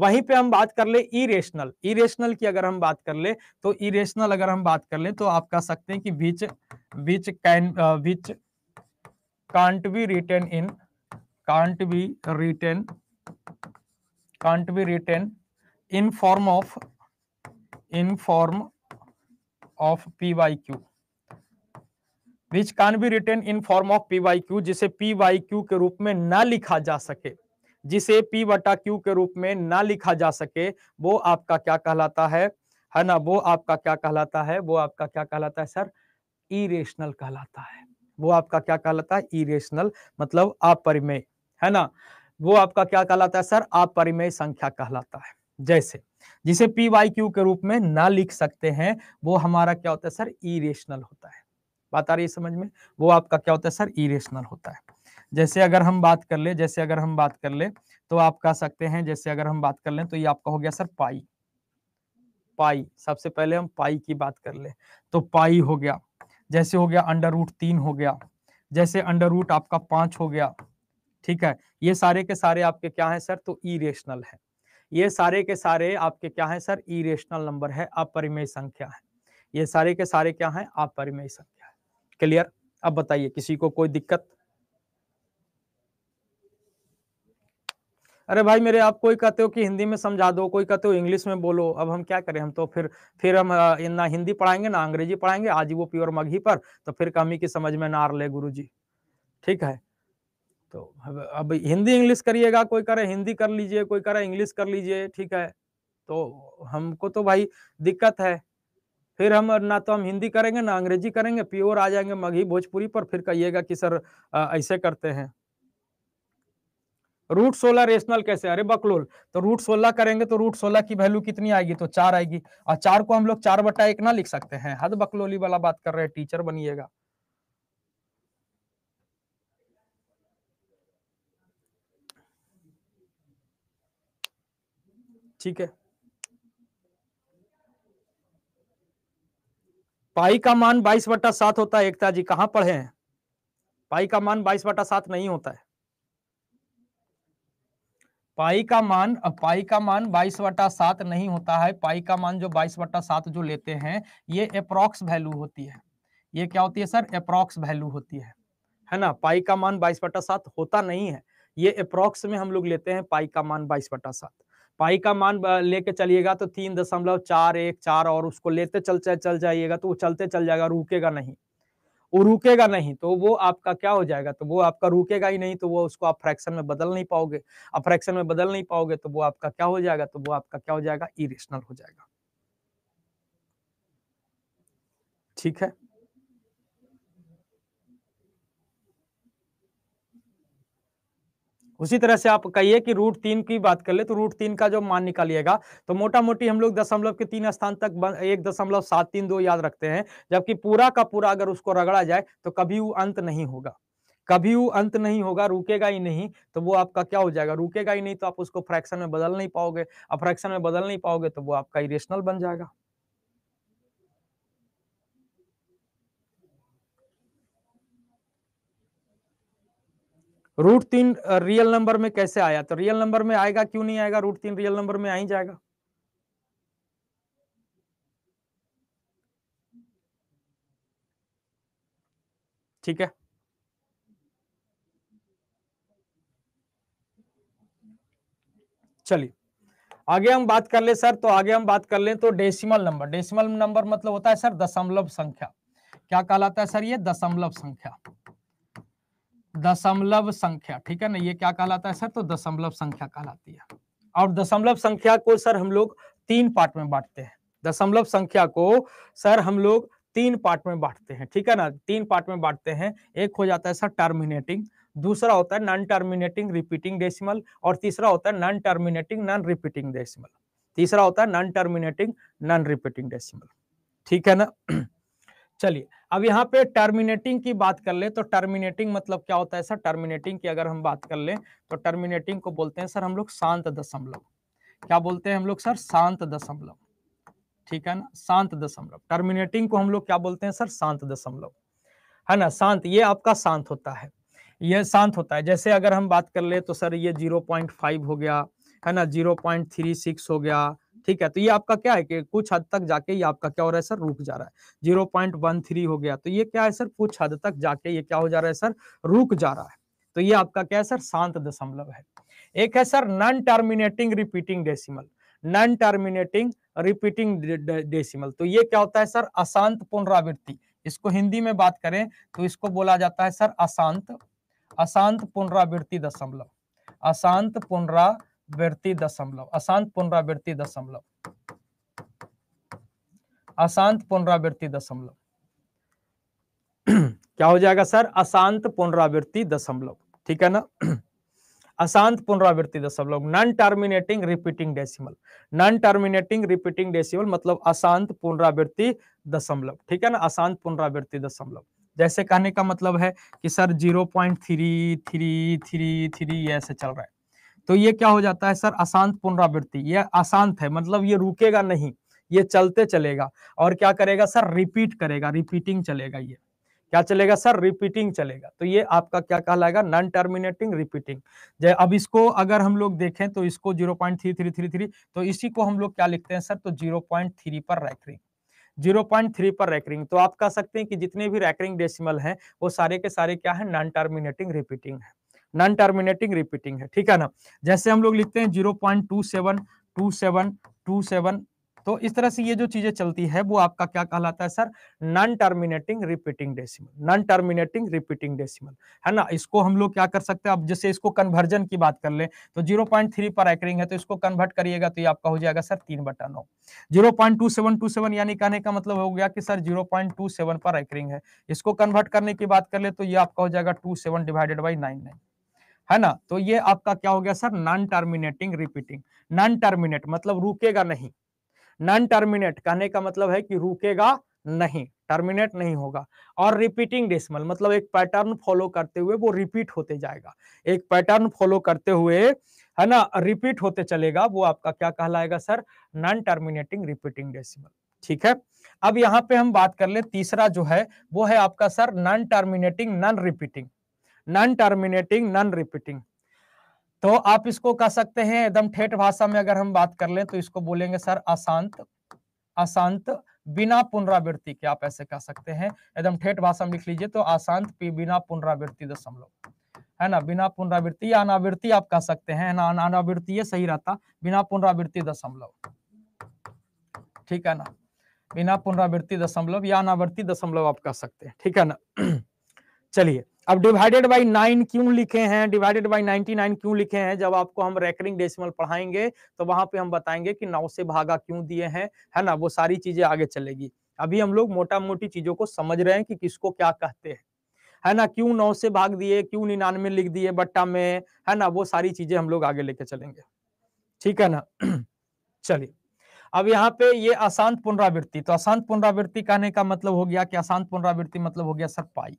वहीं पे हम बात कर ले इरेशनल इरेशनल की अगर हम बात कर ले तो इरेशनल अगर हम बात कर ले तो आप कह सकते हैं कि which which can which can't be written in can't be written can't be written in form of in form of P by q which can be written in form of P by Q जिसे P by Q के रूप में ना लिखा जा सके जिसे P बटा क्यू के रूप में ना लिखा जा सके वो आपका क्या कहलाता है है ना वो आपका क्या कहलाता है वो आपका क्या कहलाता है सर इरेशनल कहलाता है वो आपका क्या कहलाता है इरेशनल मतलब अपरिमेय है ना वो आपका क्या कहलाता है सर अपरिमेय संख्या कहलाता है जैसे जिसे पी वाई क्यू के रूप में ना लिख सकते हैं वो हमारा क्या होता है सर इरेशनल होता है बात आ रही है समझ में वो आपका क्या होता है सर इरेशनल होता है जैसे अगर हम बात कर ले जैसे अगर हम बात कर ले तो आप कह सकते हैं जैसे अगर हम बात कर ले तो ये आपका हो गया सर पाई पाई सबसे पहले हम पाई की बात कर ले तो पाई हो गया जैसे हो गया अंडर रूट तीन हो गया जैसे अंडर रूट आपका पांच हो गया ठीक है ये सारे के सारे आपके क्या है सर तो इरेशनल है ये सारे के सारे आपके क्या है सर इरेशनल नंबर है अपरिमेय संख्या है ये सारे के सारे क्या है अपरिमेय संख्या है क्लियर अब बताइए किसी को कोई दिक्कत अरे भाई मेरे आप कोई कहते हो कि हिंदी में समझा दो कोई कहते हो इंग्लिश में बोलो अब हम क्या करें हम तो फिर फिर हम ना हिंदी पढ़ाएंगे ना अंग्रेजी पढ़ाएंगे आज वो प्योर मगही पर तो फिर कमी की समझ में ना आ रहे गुरु जी ठीक है तो अब हिंदी इंग्लिश करिएगा कोई करे हिंदी कर लीजिए कोई करे इंग्लिश कर लीजिए ठीक है तो हमको तो भाई दिक्कत है फिर हम ना तो हम हिंदी करेंगे ना अंग्रेजी करेंगे प्योर आ जाएंगे मगही भोजपुरी पर फिर कहिएगा कि सर ऐसे करते हैं रूट सोलह रेशनल कैसे अरे बकलोल तो रूट सोलह करेंगे तो रूट सोलह की वैल्यू कितनी आएगी तो चार आएगी और चार को हम लोग चार बटा एक ना लिख सकते हैं हद बकलोली वाला बात कर रहे हैं टीचर बनिएगा ठीक है पाई का मान बाईस बटा सात होता है एकता जी कहां पढ़े हैं पाई का मान बाईस बटा सात नहीं होता है पाई का मान पाई का मान बाईस बटा सात नहीं होता है पाई का मान जो बाईस बटा सात जो लेते हैं ये अप्रोक्स वैल्यू होती है ये क्या होती है सर अप्रोक्स वैल्यू होती है है ना पाई का मान बाईस बटा सात होता नहीं है ये अप्रोक्स में हम लोग लेते हैं पाई का मान बाईस बटा सात पाई का मान लेके चलिएगा तो तीन दशमलव चार एक चार और उसको लेते चल चल जाइएगा तो वो चलते चल जाएगा रुकेगा नहीं वो रुकेगा नहीं तो वो आपका क्या हो जाएगा तो वो आपका रुकेगा ही नहीं तो वो उसको आप फ्रैक्शन में बदल नहीं पाओगे आप फ्रैक्शन में बदल नहीं पाओगे तो वो आपका क्या हो जाएगा तो वो आपका क्या हो जाएगा इरेशनल हो जाएगा ठीक है उसी तरह से आप कहिए कि रूट तीन की बात कर ले तो रूट तीन का जो मान निकालिएगा तो मोटा मोटी हम लोग दशमलव के तीन स्थान तक एक दशमलव सात तीन दो याद रखते हैं जबकि पूरा का पूरा अगर उसको रगड़ा जाए तो कभी वो अंत नहीं होगा कभी वो अंत नहीं होगा रुकेगा ही नहीं तो वो आपका क्या हो जाएगा रुकेगा ही नहीं तो आप उसको फ्रैक्शन में बदल नहीं पाओगे अब फ्रैक्शन में बदल नहीं पाओगे तो वो आपका इरेशनल बन जाएगा रूट तीन रियल नंबर में कैसे आया तो रियल नंबर में आएगा क्यों नहीं आएगा रूट तीन रियल नंबर में आ ही जाएगा ठीक है चलिए आगे हम बात कर ले सर तो आगे हम बात कर ले तो डेसिमल नंबर डेसिमल नंबर मतलब होता है सर दशमलव संख्या क्या कहलाता है सर ये दशमलव संख्या दशमलव संख्या ठीक है ना ये क्या कहलाता है सर तो दशमलव संख्या कहलाती है और दशमलव संख्या को सर हम लोग तीन पार्ट में बांटते हैं दशमलव संख्या को सर हम लोग तीन पार्ट में बांटते हैं ठीक है ना तीन पार्ट में बांटते हैं एक हो जाता है सर टर्मिनेटिंग दूसरा होता है नॉन टर्मिनेटिंग रिपीटिंग डेसिमल और तीसरा होता है non terminating non repeating decimal तीसरा होता है non terminating non repeating decimal ठीक है ना चलिए अब यहाँ पे टर्मिनेटिंग की बात कर ले तो टर्मिनेटिंग मतलब क्या होता है सर टर्मिनेटिंग की अगर हम बात कर ले तो टर्मिनेटिंग को बोलते हैं सर हम लोग शांत दशमलव क्या बोलते हैं हम लोग सर शांत दशमलव ठीक है ना शांत दशमलव टर्मिनेटिंग को हम लोग क्या बोलते हैं सर शांत दशमलव है ना शांत ये आपका शांत होता है ये शांत होता है जैसे अगर हम बात कर ले तो सर ये जीरो पॉइंट फाइव हो गया है ना जीरो पॉइंट थ्री सिक्स हो गया ठीक है तो ये आपका क्या है कि कुछ हद तक जाके ये आपका क्या हो रहा है सर रुक जा रहा है जीरो पॉइंट वन थ्री हो गया तो ये क्या है सर कुछ हद तक जाके ये क्या हो जा रहा है सर रुक जा रहा है तो ये आपका क्या है सर शांत दशमलव है एक है sir non terminating repeating decimal non terminating repeating decimal तो ये क्या होता है सर अशांत पुनरावृत्ति इसको हिंदी में बात करें तो इसको बोला जाता है सर अशांत अशांत पुनरावृत्ति दशमलव अशांत पुनरा पुनरावृत्ति दशमलव अशांत पुनरावृत्ति दशमलव अशांत पुनरावृत्ति दशमलव क्या हो जाएगा सर अशांत पुनरावृत्ति दशमलव ठीक है ना अशांत पुनरावृत्ति दशमलव non terminating repeating decimal non terminating repeating decimal मतलब अशांत पुनरावृत्ति दशमलव ठीक है ना अशांत पुनरावृत्ति दशमलव जैसे कहने का मतलब है कि sir zero point three three three three ऐसे चल रहा है तो ये क्या हो जाता है सर अशांत पुनरावृत्ति ये अशांत है मतलब ये रुकेगा नहीं ये चलते चलेगा और क्या करेगा सर रिपीट करेगा रिपीटिंग चलेगा ये क्या चलेगा सर रिपीटिंग चलेगा तो ये आपका क्या कहलाएगा नॉन टर्मिनेटिंग रिपीटिंग अब इसको अगर हम लोग देखें तो इसको 0.3333 तो इसी को हम लोग क्या लिखते हैं सर तो 0.3 पर रैकरिंग 0.3 पर रैकरिंग तो आप कह सकते हैं कि जितने भी रैकरिंग डेसिमल हैं वो सारे के सारे क्या है नॉन टर्मिनेटिंग रिपीटिंग है नॉन टर्मिनेटिंग रिपीटिंग है ठीक है ना जैसे हम लोग लिखते हैं zero point two seven two seven two seven तो इस तरह से ये जो चीजें चलती है वो आपका क्या कहलाता है sir non terminating repeating decimal non terminating repeating decimal है ना इसको हम लोग क्या कर सकते हैं अब जैसे इसको कन्वर्जन की बात कर ले तो 0.3 पर एकरिंग है तो इसको कन्वर्ट करिएगा तो ये आपका हो जाएगा सर तीन बटा नौ जीरो यानी कहने का मतलब हो गया कि सर जीरो पर एकरिंग है इसको कन्वर्ट करने की बात कर ले तो ये आपका हो जाएगा टू डिवाइडेड बाई नाइन है ना तो ये आपका क्या हो गया sir non terminating repeating non terminate मतलब रुकेगा नहीं नॉन टर्मिनेट कहने का मतलब है कि रुकेगा नहीं टर्मिनेट नहीं होगा और रिपीटिंग डेसिमल मतलब एक पैटर्न फॉलो करते हुए वो रिपीट होते जाएगा एक पैटर्न फॉलो करते हुए है ना रिपीट होते चलेगा वो आपका क्या कहलाएगा sir non terminating repeating decimal ठीक है अब यहाँ पे हम बात कर ले तीसरा जो है वो है आपका sir non terminating non repeating non terminating non repeating तो आप इसको कह सकते हैं एकदम ठेठ भाषा में अगर हम बात कर लें तो इसको बोलेंगे सर अशांत अशांत बिना पुनरावृत्ति के आप ऐसे कह सकते हैं एकदम ठेठ भाषा में लिख लीजिए तो अशांत बिना पुनरावृत्ति दशमलव है ना बिना पुनरावृत्ति या अनावृत्ति आप कह सकते हैं ना अनावृत्ति ये सही रहता बिना पुनरावृत्ति दशमलव ठीक है ना बिना पुनरावृत्ति दशमलव या अनावृत्ति दशमलव आप कह सकते हैं ठीक है ना चलिए अब डिवाइडेड बाई नाइन क्यों लिखे हैं डिवाइडेड बाई नाइनटी नाइन क्यों लिखे हैं जब आपको हम रेकरिंग डेसिमल पढ़ाएंगे तो वहां पे हम बताएंगे कि नौ से भागा क्यों दिए हैं है ना वो सारी चीजें आगे चलेगी अभी हम लोग मोटा मोटी चीजों को समझ रहे हैं कि किसको क्या कहते हैं है ना क्यों नौ से भाग दिए क्यों निन्यानवे लिख दिए बट्टा में है ना वो सारी चीजें हम लोग आगे लेके चलेंगे ठीक है ना चलिए अब यहाँ पे ये अशांत पुनरावृत्ति तो अशांत पुनरावृत्ति कहने का मतलब हो गया कि अशांत पुनरावृत्ति मतलब हो गया सर पाई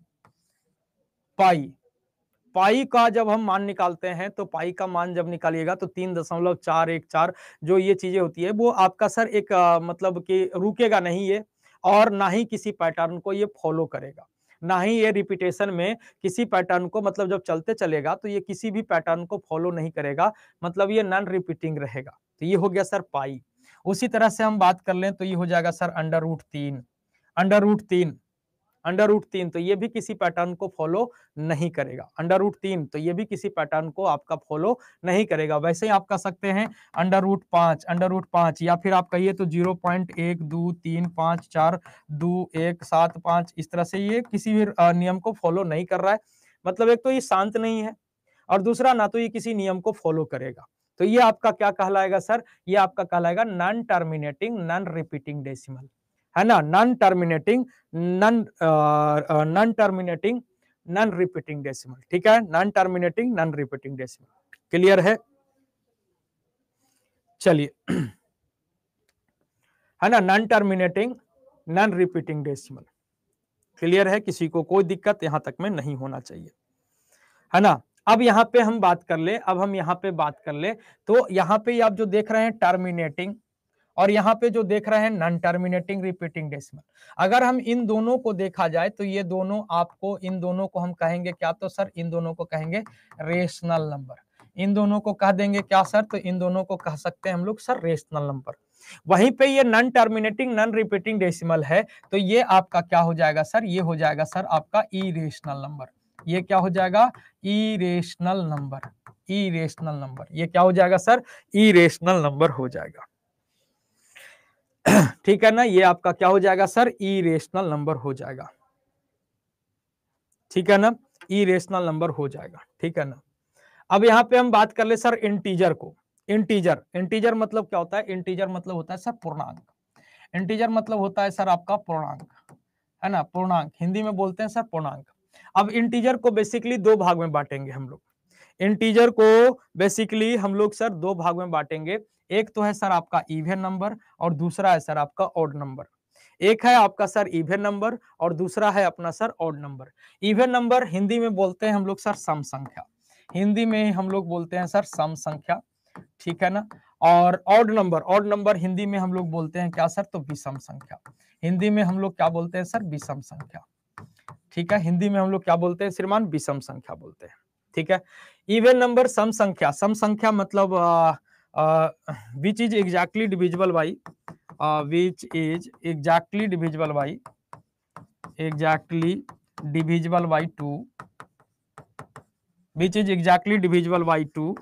पाई पाई का जब हम मान निकालते हैं तो पाई का मान जब निकालिएगा तो तीन दशमलव चार एक चार जो ये चीजें होती है वो आपका सर एक आ, मतलब कि रुकेगा नहीं ये और ना ही किसी पैटर्न को ये फॉलो करेगा ना ही ये रिपीटेशन में किसी पैटर्न को मतलब जब चलते चलेगा तो ये किसी भी पैटर्न को फॉलो नहीं करेगा मतलब ये नॉन रिपीटिंग रहेगा तो ये हो गया सर पाई उसी तरह से हम बात कर लें तो ये हो जाएगा सर अंडर रूट तीन अंडर रूट तीन अंडर रूट तीन तो ये भी किसी पैटर्न को फॉलो नहीं करेगा अंडर रूट तीन तो ये भी किसी पैटर्न को आपका फॉलो नहीं करेगा वैसे ही आप कह सकते हैं अंडर रूट पांच अंडर रूट पांच या फिर आप कहिए तो जीरो पॉइंट एक दो तीन पांच चार दो एक सात पांच इस तरह से ये किसी भी नियम को फॉलो नहीं कर रहा है मतलब एक तो ये शांत नहीं है और दूसरा ना तो ये किसी नियम को फॉलो करेगा तो ये आपका क्या कहलाएगा सर ये आपका कहलाएगा non terminating non repeating decimal है ना non terminating non non terminating non repeating decimal ठीक है non terminating non repeating decimal clear है चलिए है ना non terminating non repeating decimal clear है किसी को कोई दिक्कत यहां तक में नहीं होना चाहिए है ना अब यहां पे हम बात कर ले अब हम यहां पे बात कर ले तो यहां पे आप जो देख रहे हैं टर्मिनेटिंग और यहाँ पे जो देख रहे हैं नॉन टर्मिनेटिंग रिपीटिंग डेसिमल अगर हम इन दोनों को देखा जाए तो ये दोनों आपको इन दोनों को हम कहेंगे क्या तो सर इन दोनों को कहेंगे रेशनल नंबर इन दोनों को कह देंगे क्या सर तो इन दोनों को कह सकते हैं हम लोग सर रेशनल नंबर वहीं पे ये non terminating non repeating decimal है तो ये आपका क्या हो जाएगा सर ये हो जाएगा सर आपका ई रेशनल नंबर ये क्या हो जाएगा irrational number rational number ये क्या हो जाएगा सर ई रेशनल नंबर हो जाएगा ठीक है ना ये आपका क्या हो जाएगा सर ई रेशनल नंबर हो जाएगा ठीक है ना ई रेशनल नंबर हो जाएगा ठीक है ना अब यहाँ पे हम बात कर ले सर इंटीजर को इंटीजर इंटीजर मतलब क्या होता है इंटीजर मतलब होता है सर पूर्णांक इंटीजर मतलब होता है सर आपका पूर्णांक है ना पूर्णांक हिंदी में बोलते हैं सर पूर्णांक अब इंटीजर को बेसिकली दो भाग में बांटेंगे हम लोग इंटीजर को बेसिकली हम लोग सर दो भाग में बांटेंगे एक तो है सर आपका इवेन नंबर और दूसरा है सर आपका ऑड नंबर एक है आपका सर इवेन नंबर और दूसरा है अपना sir odd number even number Hindi में बोलते हैं हम लोग सर सम संख्या हिंदी में हम लोग बोलते हैं सर सम संख्या ठीक है ना और odd number odd number Hindi में हम लोग बोलते हैं क्या सर तो विषम संख्या हिंदी में हम लोग क्या बोलते हैं सर विषम संख्या ठीक है हिंदी में हम लोग क्या बोलते हैं श्रीमान विषम संख्या बोलते हैं ठीक है इवन नंबर सम संख्या सम संख्या मतलब which is exactly divisible by which is exactly divisible by exactly divisible by two which is exactly divisible by two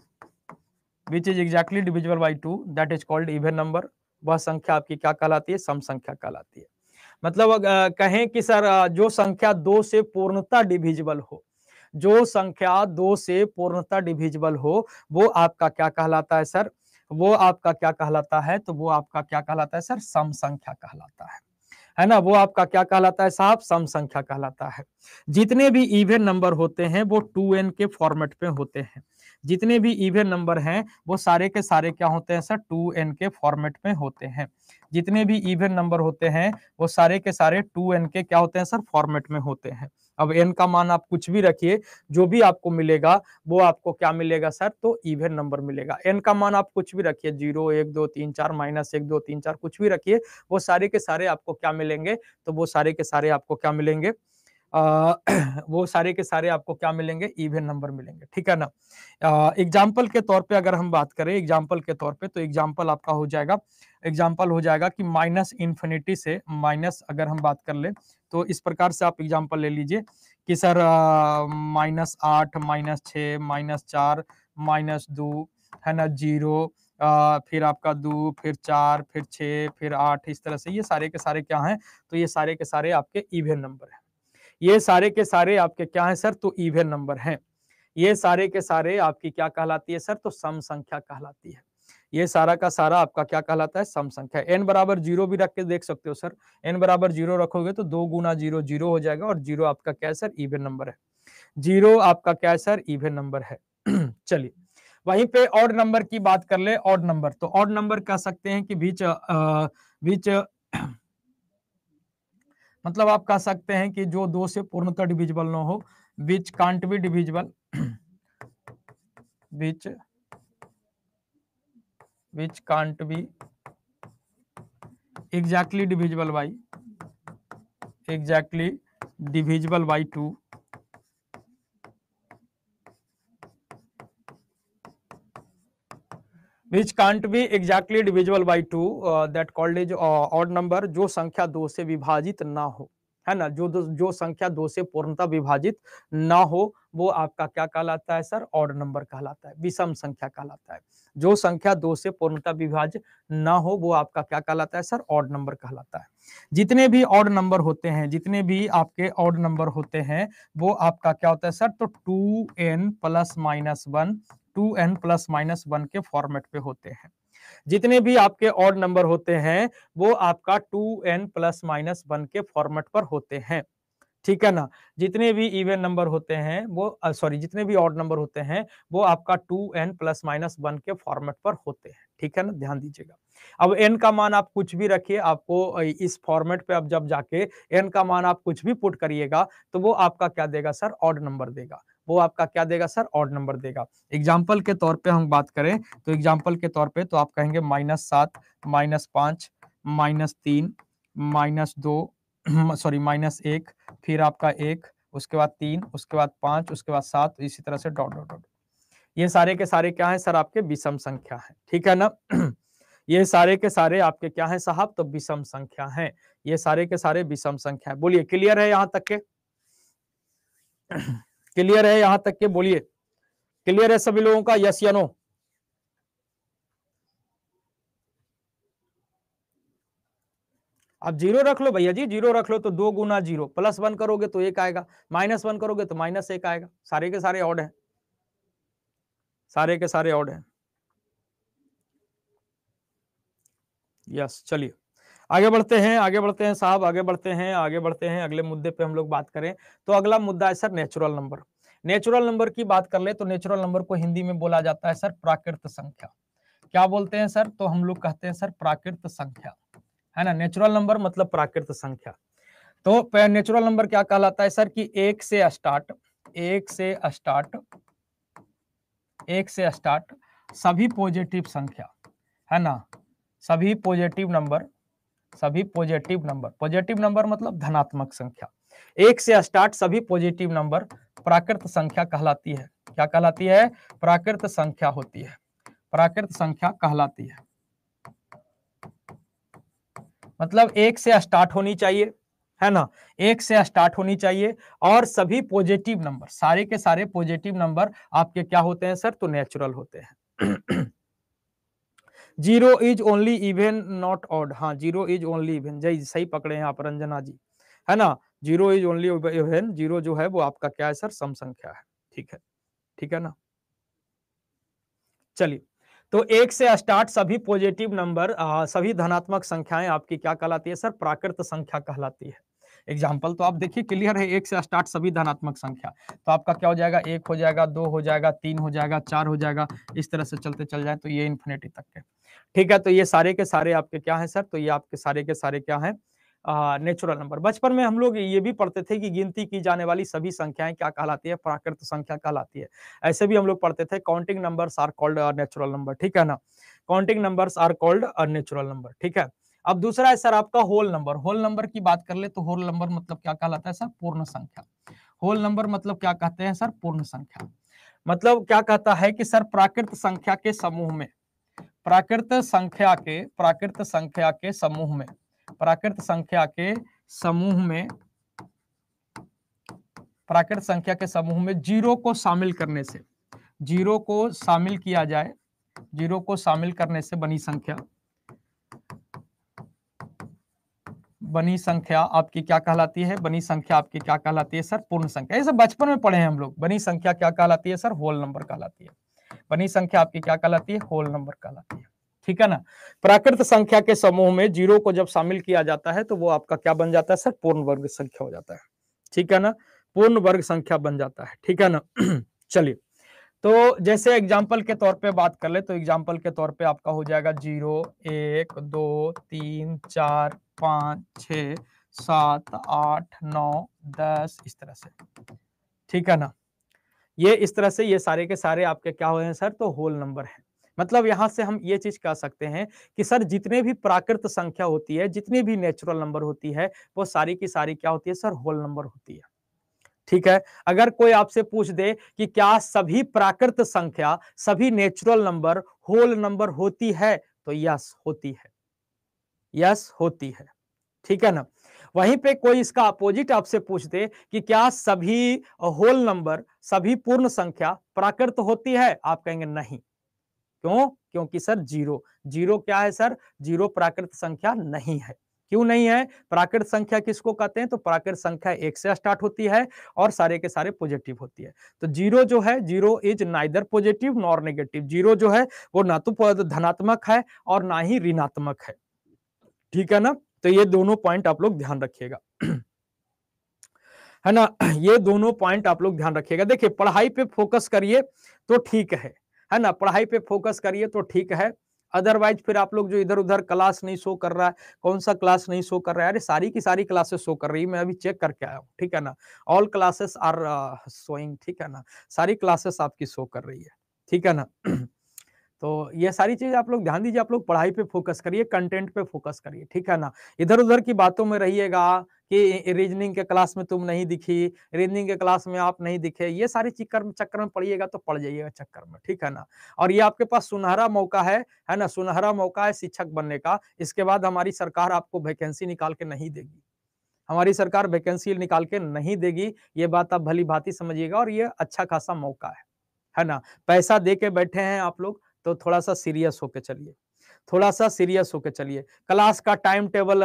which is exactly divisible by two that is called even number वह संख्या आपकी क्या कहलाती है सम संख्या कहलाती है मतलब कहें कि सर जो संख्या दो से पूर्णता डिविजिबल हो जो संख्या दो से पूर्णतः डिविजिबल हो वो आपका क्या कहलाता है सर वो आपका क्या कहलाता है तो वो आपका क्या कहलाता है सर सम संख्या कहलाता है है ना वो आपका क्या कहलाता है साहब सम संख्या कहलाता है जितने भी इवेन नंबर होते हैं वो टू एन के फॉर्मेट पे होते हैं जितने भी इवेन नंबर हैं वो सारे के सारे क्या होते हैं सर टू एन के फॉर्मेट में होते हैं जितने भी इवेन नंबर होते हैं वो सारे के सारे टू एन के क्या होते हैं सर फॉर्मेट में होते हैं अब एन का मान आप कुछ भी रखिए जो भी आपको मिलेगा वो आपको क्या मिलेगा सर तो इवेन नंबर मिलेगा एन का मान आप कुछ भी रखिए जीरो एक दो तीन चार माइनस एक दो तीन चार कुछ भी रखिए वो सारे के सारे आपको क्या मिलेंगे तो वो सारे के सारे आपको क्या मिलेंगे वो सारे के सारे आपको क्या मिलेंगे ईवेन नंबर मिलेंगे ठीक है ना एग्जाम्पल के तौर पे अगर हम बात करें एग्जाम्पल के तौर पे तो एग्जाम्पल आपका हो जाएगा एग्जाम्पल हो जाएगा कि माइनस इन्फिनिटी से माइनस अगर हम बात कर ले तो इस प्रकार से आप एग्जाम्पल ले लीजिए कि सर माइनस आठ माइनस छ माइनस चार माइनस दो है ना जीरो आ, फिर आपका दो फिर चार फिर छः फिर आठ इस तरह से ये सारे के सारे क्या हैं तो ये सारे के सारे आपके ईवेन नंबर हैं ये सारे के सारे आपके क्या है सर तो ईवेन नंबर हैं ये सारे के सारे आपकी क्या कहलाती है सर तो सम संख्या कहलाती है ये सारा का सारा आपका क्या कहलाता है सम संख्या एन बराबर जीरो भी रख के देख सकते हो सर एन बराबर जीरो रखोगे तो दो गुना जीरो जीरो हो जाएगा और जीरो आपका क्या है सर इवेन नंबर है जीरो आपका क्या है सर इवेन नंबर है चलिए वहीं पे ऑड नंबर की बात कर ले ऑड नंबर तो ऑड नंबर कह सकते हैं कि बीच बीच मतलब आप कह सकते हैं कि जो दो से पूर्णतः डिविजिबल न हो which can't be divisible which which can't be exactly divisible by exactly divisible by two which can't be exactly divisible by two that called is odd number जो संख्या दो से विभाजित ना हो है ना जो जो संख्या दो से पूर्णता विभाजित ना हो वो आपका क्या कहलाता है सर ऑड नंबर कहलाता है विषम संख्या कहलाता है जो संख्या दो से पूर्णता विभाज ना हो वो आपका क्या कहलाता है सर ऑड नंबर कहलाता है जितने भी ऑड नंबर होते हैं जितने भी आपके ऑड नंबर होते हैं वो आपका क्या होता है सर तो two n plus minus one two n plus minus one के फॉर्मेट पे होते हैं जितने भी आपके ऑड नंबर होते हैं वो आपका two n plus minus one के फॉर्मेट पर होते हैं ठीक है ना जितने भी इवन नंबर होते हैं वो सॉरी जितने भी ऑड नंबर होते हैं वो आपका two n plus minus one के फॉर्मेट पर होते हैं ठीक है ना ध्यान दीजिएगा अब एन का मान आप कुछ भी रखिए आपको इस फॉर्मेट पे आप जब जाके एन का मान आप कुछ भी पुट करिएगा तो वो आपका क्या देगा सर ऑड नंबर देगा वो आपका क्या देगा सर ऑड नंबर देगा एग्जाम्पल के तौर पर हम बात करें तो एग्जाम्पल के तौर पर तो आप कहेंगे माइनस सात माइनस पांच माइनस तीन माइनस दो सॉरी माइनस एक फिर आपका एक उसके बाद तीन उसके बाद पांच उसके बाद सात तो इसी तरह से डॉट डॉट डॉट ये सारे के सारे क्या है सर आपके विषम संख्या है ठीक है ना ये सारे के सारे आपके क्या है साहब तो विषम संख्या है ये सारे के सारे विषम संख्या है बोलिए क्लियर है यहां तक के क्लियर है यहां तक के बोलिए क्लियर है सभी लोगों का यस या नो अब जीरो रख लो भैया जी जीरो रख लो तो दो गुना जीरो प्लस वन करोगे तो एक आएगा माइनस वन करोगे तो माइनस एक आएगा सारे के सारे ऑड हैं सारे के सारे ऑड हैं यस चलिए आगे बढ़ते हैं आगे बढ़ते हैं साहब आगे बढ़ते हैं आगे बढ़ते हैं अगले मुद्दे पे हम लोग बात करें तो अगला मुद्दा है sir natural number natural number की बात कर ले तो नेचुरल नंबर को हिंदी में बोला जाता है सर प्राकृत संख्या क्या बोलते हैं सर तो हम लोग कहते हैं सर प्राकृत संख्या है ना नेचुरल नंबर मतलब प्राकृत संख्या तो नेचुरल नंबर क्या कहलाता है सर कि एक से स्टार्ट एक से स्टार्ट एक से स्टार्ट सभी पॉजिटिव संख्या है ना सभी पॉजिटिव नंबर सभी पॉजिटिव नंबर पॉजिटिव नंबर मतलब धनात्मक संख्या एक से स्टार्ट सभी पॉजिटिव नंबर प्राकृत संख्या कहलाती है क्या कहलाती है प्राकृत संख्या होती है प्राकृत संख्या कहलाती है मतलब एक से स्टार्ट होनी चाहिए है ना एक से स्टार्ट होनी चाहिए और सभी पॉजिटिव नंबर सारे के सारे पॉजिटिव नंबर आपके क्या होते हैं सर तो नेचुरल होते हैं zero is only even not odd हाँ जीरो इज ओनली इवेन जय सही पकड़े हैं आप रंजना जी है ना zero is only even zero जो है वो आपका क्या है सर सम संख्या है ठीक है ठीक है ना चलिए तो एक से स्टार्ट सभी पॉजिटिव नंबर सभी धनात्मक संख्याएं आपकी क्या कहलाती है सर प्राकृत संख्या कहलाती है एग्जाम्पल तो आप देखिए क्लियर है एक से स्टार्ट सभी धनात्मक संख्या तो आपका क्या हो जाएगा एक हो जाएगा दो हो जाएगा तीन हो जाएगा चार हो जाएगा इस तरह से चलते चल जाए तो ये इन्फिनेटी तक है ठीक है तो ये सारे के सारे आपके क्या है सर तो ये आपके सारे के सारे क्या है नेचुरल नंबर बचपन में हम लोग ये भी पढ़ते थे कि गिनती की जाने वाली सभी संख्याएं क्या कहलाती है प्राकृत संख्या कहलाती है ऐसे भी हम लोग पढ़ते थे counting numbers are called natural number ठीक है ना counting numbers are called natural number ठीक है अब दूसरा है सर आपका होल नंबर होल नंबर की बात कर ले तो होल नंबर मतलब क्या कहलाता है सर पूर्ण संख्या होल नंबर मतलब क्या कहते हैं सर पूर्ण संख्या मतलब क्या कहता है कि सर प्राकृत संख्या के समूह में प्राकृत संख्या के प्राकृत संख्या के समूह में प्राकृत संख्या के समूह में प्राकृत संख्या के समूह में जीरो को शामिल करने से जीरो को शामिल किया जाए जीरो को शामिल करने से बनी संख्या बनी संख्या आपकी क्या कहलाती है बनी संख्या आपकी क्या कहलाती है सर पूर्ण संख्या ये सब बचपन में पढ़े हैं हम लोग बनी संख्या क्या कहलाती है सर होल नंबर कहलाती है बनी संख्या आपकी क्या कहलाती है होल नंबर कहलाती है ठीक है ना प्राकृत संख्या के समूह में जीरो को जब शामिल किया जाता है तो वो आपका क्या बन जाता है सर पूर्ण वर्ग संख्या हो जाता है ठीक है ना पूर्ण वर्ग संख्या बन जाता है ठीक है ना चलिए तो जैसे एग्जाम्पल के तौर पे बात कर ले तो एग्जाम्पल के तौर पे आपका हो जाएगा जीरो एक दो तीन चार पांच छ सात आठ नौ दस इस तरह से ठीक है ना ये इस तरह से ये सारे के सारे आपके क्या हुए हैं सर तो होल नंबर है मतलब यहाँ से हम ये चीज कह सकते हैं कि सर जितने भी प्राकृत संख्या होती है जितनी भी नेचुरल नंबर होती है वो सारी की सारी क्या होती है सर होल नंबर होती है ठीक है अगर कोई आपसे पूछ दे कि क्या सभी प्राकृत संख्या सभी नेचुरल नंबर होल नंबर होती है तो यस होती है यस होती है ठीक है ना वहीं पे कोई इसका अपोजिट आपसे पूछ दे कि क्या सभी होल नंबर सभी पूर्ण संख्या प्राकृत होती है आप कहेंगे नहीं क्यों क्योंकि सर जीरो जीरो क्या है सर जीरो प्राकृत संख्या नहीं है क्यों नहीं है प्राकृत संख्या किसको कहते हैं तो प्राकृत संख्या एक से स्टार्ट होती है और सारे के सारे पॉजिटिव होती है तो जीरो जो है zero is neither positive nor negative zero जो है वो ना तो धनात्मक है और ना ही ऋणात्मक है ठीक है ना तो ये दोनों पॉइंट आप लोग ध्यान रखिएगा है ना ये दोनों पॉइंट आप लोग ध्यान रखिएगा देखिए पढ़ाई पे फोकस करिए तो ठीक है है ना पढ़ाई पे फोकस करिए तो ठीक है अदरवाइज फिर आप लोग जो इधर उधर क्लास नहीं शो कर रहा है कौन सा क्लास नहीं शो कर रहा है अरे सारी की सारी क्लासेस शो कर रही है मैं अभी चेक करके आया हूँ ठीक है ना ऑल क्लासेस आर शोइंग ठीक है ना सारी क्लासेस आपकी शो कर रही है ठीक है ना तो ये सारी चीज आप लोग ध्यान दीजिए आप लोग पढ़ाई पे फोकस करिए कंटेंट पे फोकस करिए ठीक है ना इधर उधर की बातों में रहिएगा कि रीजनिंग के क्लास में तुम नहीं दिखी रीजनिंग के क्लास में आप नहीं दिखे ये सारी चक्कर चक्कर में पड़िएगा तो पड़ जाइएगा चक्कर में ठीक है ना और ये आपके पास सुनहरा मौका है है ना सुनहरा मौका है शिक्षक बनने का इसके बाद हमारी सरकार आपको वैकेंसी निकाल के नहीं देगी हमारी सरकार वैकेंसी निकाल के नहीं देगी ये बात आप भली भांति समझिएगा और ये अच्छा खासा मौका है है ना पैसा दे के बैठे हैं आप लोग तो थोड़ा सा सीरियस होके चलिए थोड़ा सा सीरियस होकर चलिए क्लास का टाइम टेबल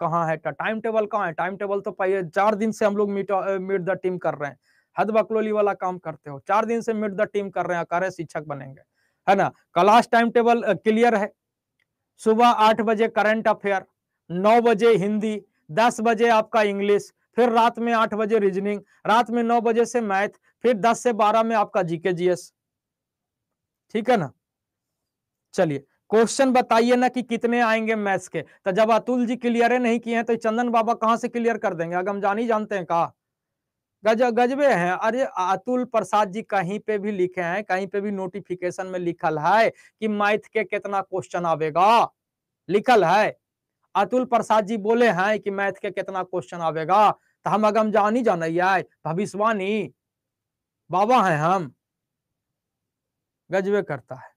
कहाँ है टाइम टेबल कहाँ है टाइम टेबल तो पाइए चार दिन से हम लोग मीट मीट द टीम कर रहे हैं हद बकलोली वाला काम करते हो चार दिन से मीट द टीम कर रहे हैं करे शिक्षक बनेंगे है ना क्लास टाइम टेबल क्लियर है सुबह आठ बजे करंट अफेयर नौ बजे हिंदी दस बजे आपका इंग्लिश फिर रात में आठ बजे रीजनिंग रात में नौ बजे से मैथ फिर दस से बारह में आपका जीके जीएस ठीक है ना चलिए क्वेश्चन बताइए ना कि कितने आएंगे मैथ्स के तो जब अतुल जी क्लियर नहीं किए हैं तो चंदन बाबा कहाँ से क्लियर कर देंगे अगर हम जान ही जानते हैं कहा गज गजबे हैं अरे अतुल प्रसाद जी कहीं पे भी लिखे हैं कहीं पे भी नोटिफिकेशन में लिखल है कि मैथ के कितना क्वेश्चन आवेगा लिखल है अतुल प्रसाद जी बोले हैं कि मैथ के कितना क्वेश्चन आवेगा तो हम अगम जान ही जानिए भविष्यवाणी बाबा हैं हम गजबे करता है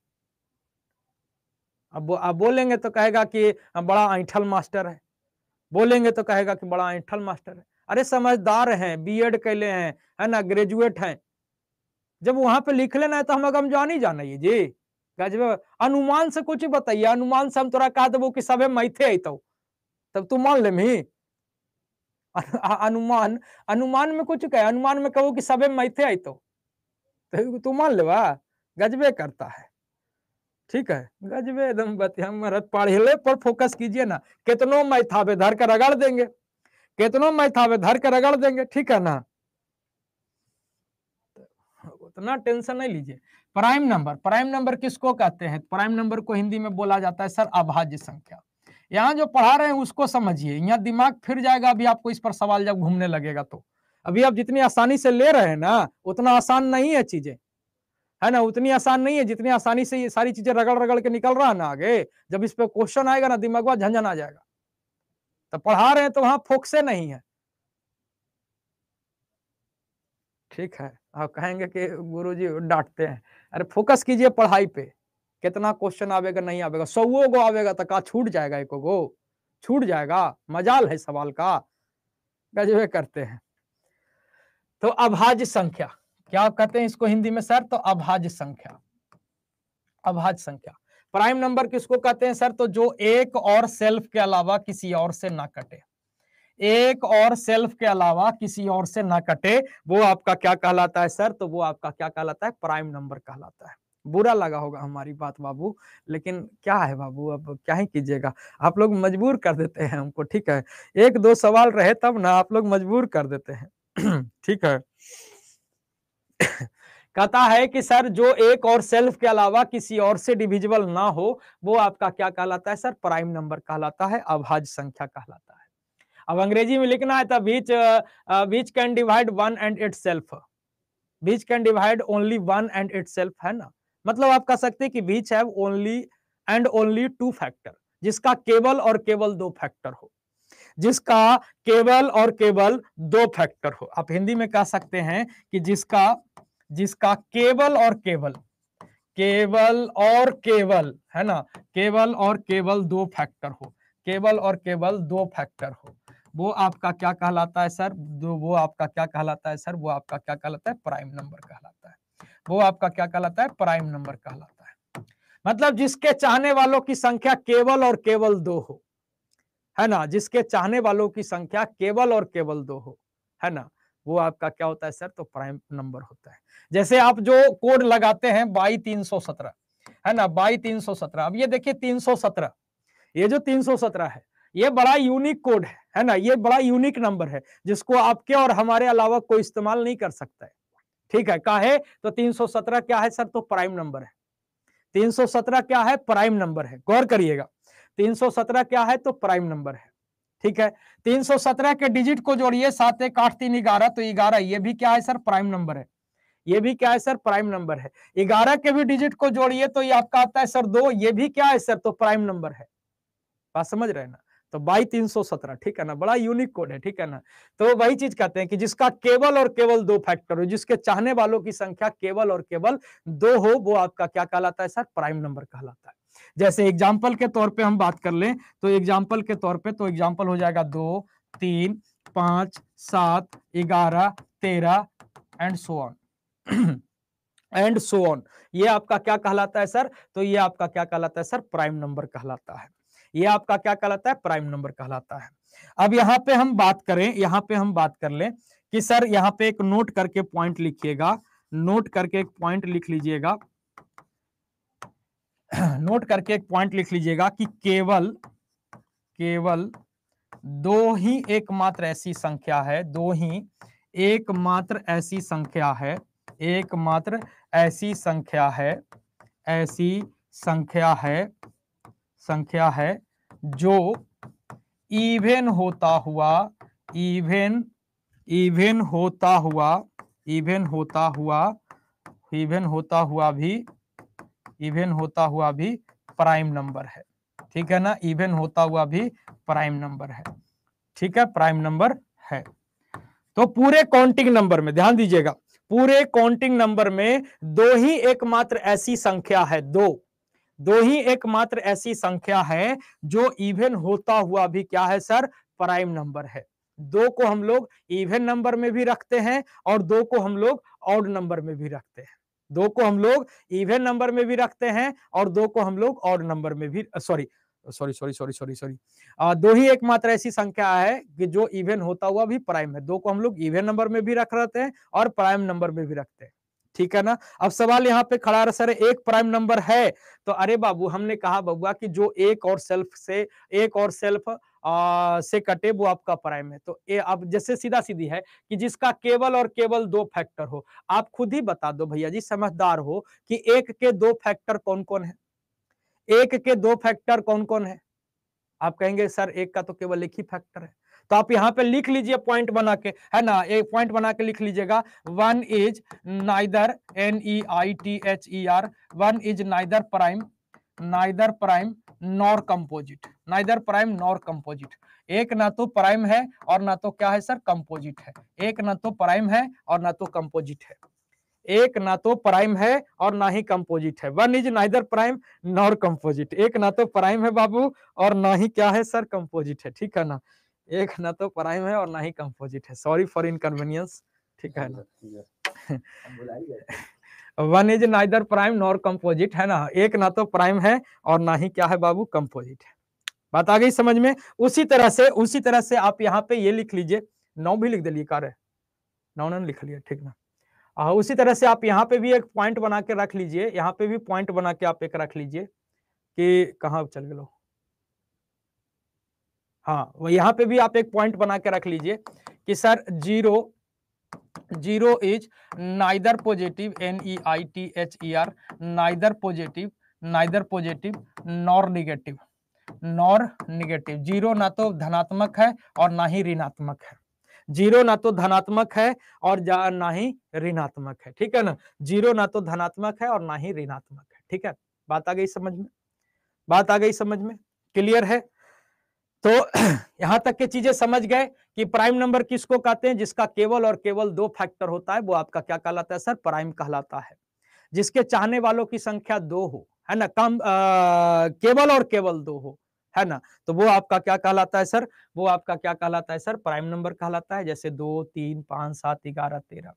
अब अब बोलेंगे तो कहेगा कि बड़ा आइठल मास्टर है बोलेंगे तो कहेगा कि बड़ा आइठल मास्टर है अरे समझदार हैं बी एड कैले हैं है ना ग्रेजुएट हैं जब वहां पे लिख लेना है तो हम अगम जान ही जाना जी गजब अनुमान से कुछ बताइए अनुमान से हम तोरा कह देवो कि सबे मैथे तो तब तू मान ले अनुमान अनुमान में कुछ कहे अनुमान में कहो कि सबे मैथे आई तो।, तो तू मान लेवा गजबे करता है ठीक है गजबे एकदम बतिया मरत पढ़ेले पर फोकस कीजिए ना कितनो मैथावे धर कर रगड़ देंगे कितनो मैथावे धर कर रगड़ देंगे ठीक है ना तो उतना टेंशन नहीं लीजिए प्राइम नंबर प्राइम नंबर किसको कहते हैं प्राइम नंबर को हिंदी में बोला जाता है सर अभाज्य संख्या यहाँ जो पढ़ा रहे हैं उसको समझिए यहाँ दिमाग फिर जाएगा अभी आपको इस पर सवाल जब घूमने लगेगा तो अभी आप जितनी आसानी से ले रहे हैं ना उतना आसान नहीं है चीजें है ना उतनी आसान नहीं है जितनी आसानी से ये सारी चीजें रगड़ रगड़ के निकल रहा है ना आगे जब इस पर क्वेश्चन आएगा ना दिमाग वहां झंझन आ जाएगा तो पढ़ा रहे हैं तो वहां फोकसे नहीं है ठीक है आप कहेंगे कि गुरु जी डांटते हैं अरे फोकस कीजिए पढ़ाई पे कितना क्वेश्चन आवेगा नहीं आवेगा सौ गो आवेगा तो कहा छूट जाएगा एक गो छूट जाएगा मजाल है सवाल का गजबे करते हैं तो अभाज्य संख्या क्या आप कहते हैं इसको हिंदी में सर तो अभाज्य संख्या अभाज्य संख्या प्राइम नंबर किसको कहते हैं सर तो जो एक और सेल्फ के अलावा किसी और से ना कटे एक और सेल्फ के अलावा किसी और से ना कटे वो आपका क्या कहलाता है सर तो वो आपका क्या कहलाता है प्राइम नंबर कहलाता है बुरा लगा होगा हमारी बात बाबू लेकिन क्या है बाबू अब क्या ही कीजिएगा आप लोग मजबूर कर देते हैं हमको ठीक है एक दो सवाल रहे तब ना आप लोग मजबूर कर देते हैं ठीक है कहता है कि सर जो एक और सेल्फ के अलावा किसी और से डिविजिबल ना हो वो आपका क्या कहलाता है सर प्राइम नंबर कहलाता है अभाज्य संख्या कहलाता है अब अंग्रेजी में लिखना है तो which which can divide one and itself which can divide only one and itself है ना मतलब आप कह सकते हैं कि which have only and only two factor जिसका केवल और केवल दो फैक्टर हो जिसका केवल और केवल दो फैक्टर हो आप हिंदी में कह सकते हैं कि जिसका जिसका केवल और केवल केवल और केवल है ना केवल और केवल दो फैक्टर हो केवल और केवल दो फैक्टर हो वो आपका क्या कहलाता है सर वो आपका क्या कहलाता है सर वो आपका क्या कहलाता है प्राइम नंबर कहलाता है वो आपका क्या कहलाता है प्राइम नंबर कहलाता है मतलब जिसके चाहने वालों की संख्या केवल और केवल दो हो है ना जिसके चाहने वालों की संख्या केवल और केवल दो हो है ना वो आपका क्या होता है सर तो प्राइम नंबर होता है जैसे आप जो कोड लगाते हैं बाई तीन सौ सत्रह है ना बाई तीन सौ सत्रह अब ये देखिए तीन सौ सत्रह ये जो तीन सौ सत्रह है ये बड़ा यूनिक कोड है है ना ये बड़ा यूनिक नंबर है जिसको आपके और हमारे अलावा कोई इस्तेमाल नहीं कर सकता है ठीक है का है तो सत्रह क्या है सर तो प्राइम नंबर है तीन सौ सत्रह क्या है प्राइम नंबर है गौर करिएगा 317 क्या है तो प्राइम नंबर है ठीक है 317 के डिजिट को जोड़िए सात एक आठ तीन ग्यारह तो ग्यारह ये भी क्या है सर प्राइम नंबर है ये भी क्या है सर प्राइम नंबर है ग्यारह के भी डिजिट को जोड़िए तो ये आपका आता है सर दो ये भी क्या है सर तो प्राइम नंबर है बात समझ रहे ना तो बाई तीन सौ सत्रह ठीक है ना बड़ा यूनिक कोड है ठीक है ना तो वही चीज कहते हैं कि जिसका केवल और केवल दो फैक्टर हो जिसके चाहने वालों की संख्या केवल और केवल दो हो वो आपका क्या कहलाता है सर प्राइम नंबर कहलाता है जैसे एग्जाम्पल के तौर पे हम बात कर लें तो एग्जाम्पल के तौर पे तो एग्जाम्पल हो जाएगा दो तीन पांच सात ग्यारह तेरह and so on and so on ये आपका क्या कहलाता है सर तो ये आपका क्या कहलाता है सर प्राइम नंबर कहलाता है ये आपका क्या कहलाता है प्राइम नंबर कहलाता है अब यहाँ पे हम बात करें यहाँ पे हम बात कर लें कि सर यहाँ पे एक नोट करके पॉइंट लिखिएगा नोट करके एक पॉइंट लिख लीजिएगा नोट करके एक पॉइंट लिख लीजिएगा कि केवल केवल दो ही एकमात्र ऐसी संख्या है दो ही एकमात्र ऐसी संख्या है एकमात्र ऐसी संख्या है ऐसी संख्या है संख्या है जो इवेन होता हुआ इवेन इवेन होता हुआ इवेन होता हुआ इवेन होता हुआ भी इवेन होता हुआ भी प्राइम नंबर है ठीक है ना इवेन होता हुआ भी प्राइम नंबर है ठीक है प्राइम नंबर है तो पूरे काउंटिंग नंबर में ध्यान दीजिएगा पूरे काउंटिंग नंबर में दो ही एकमात्र ऐसी संख्या है दो दो ही एकमात्र ऐसी संख्या है जो इवेन होता हुआ भी क्या है सर प्राइम नंबर है दो को हम लोग इवेन नंबर में भी रखते हैं और दो को हम लोग ऑड नंबर में भी रखते हैं दो को हम लोग इवन नंबर में भी रखते हैं और दो को हम लोग और नंबर में भी sorry sorry sorry sorry sorry sorry दो ही एकमात्र ऐसी संख्या है कि जो इवेन होता हुआ भी प्राइम है दो को हम लोग इवेन नंबर में भी रख रहते हैं और प्राइम नंबर में भी रखते हैं ठीक है ना अब सवाल यहाँ पे खड़ा रहा सर एक प्राइम नंबर है तो अरे बाबू हमने कहा बबुआ कि जो एक और सेल्फ से एक और सेल्फ आ, से कटे वो आपका प्राइम है तो ये अब जैसे सीधा सीधी है कि जिसका केवल और केवल दो फैक्टर हो आप खुद ही बता दो भैया जी समझदार हो कि एक के दो फैक्टर कौन कौन है एक के दो फैक्टर कौन कौन है आप कहेंगे सर एक का तो केवल एक ही फैक्टर है तो आप यहाँ पे लिख लीजिए पॉइंट बना के है ना एक पॉइंट बना के लिख लीजिएगा one is neither N E I T H E R one is neither prime neither prime nor composite neither prime nor composite एक ना तो प्राइम है और ना तो क्या है सर कंपोजिट है एक ना तो प्राइम है और ना तो कंपोजिट है एक ना तो प्राइम है और ना ही कंपोजिट है one is neither prime nor composite एक ना तो प्राइम है बाबू और ना ही क्या है सर कंपोजिट है ठीक है ना एक ना तो प्राइम है और ना ही कंपोजिट है सॉरी फॉर इनकन्वीनियंस ठीक है ना one is neither prime nor composite है ना एक ना तो प्राइम है और ना ही क्या है बाबू कंपोजिट है बात आ गई समझ में उसी तरह से उसी तरह से आप यहाँ पे ये लिख लीजिए नौ भी लिख दिलिए कार्य नौ नौ लिख लिया ठीक ना आ, उसी तरह से आप यहाँ पे भी एक पॉइंट बना के रख लीजिए यहाँ पे भी पॉइंट बना के आप एक रख लीजिए कि कहाँ चल गए हाँ यहाँ पे भी आप एक पॉइंट बना के रख लीजिए कि sir zero zero is neither positive N E I T H E R neither positive neither positive nor negative nor negative zero ना तो धनात्मक है और ना ही ऋणात्मक है जीरो ना तो धनात्मक है और ना ही ऋणात्मक है ठीक है ना जीरो ना तो धनात्मक है और ना ही ऋणात्मक है ठीक है बात आ गई समझ में बात आ गई समझ में क्लियर है तो यहां तक के चीजें समझ गए कि प्राइम नंबर किसको कहते हैं जिसका केवल और केवल दो फैक्टर होता है वो आपका क्या कहलाता है सर प्राइम कहलाता है जिसके चाहने वालों की संख्या दो हो है ना कम आ, केवल और केवल दो हो है ना तो वो आपका क्या कहलाता है सर वो आपका क्या कहलाता है सर प्राइम नंबर कहलाता है जैसे दो तीन पांच सात ग्यारह तेरह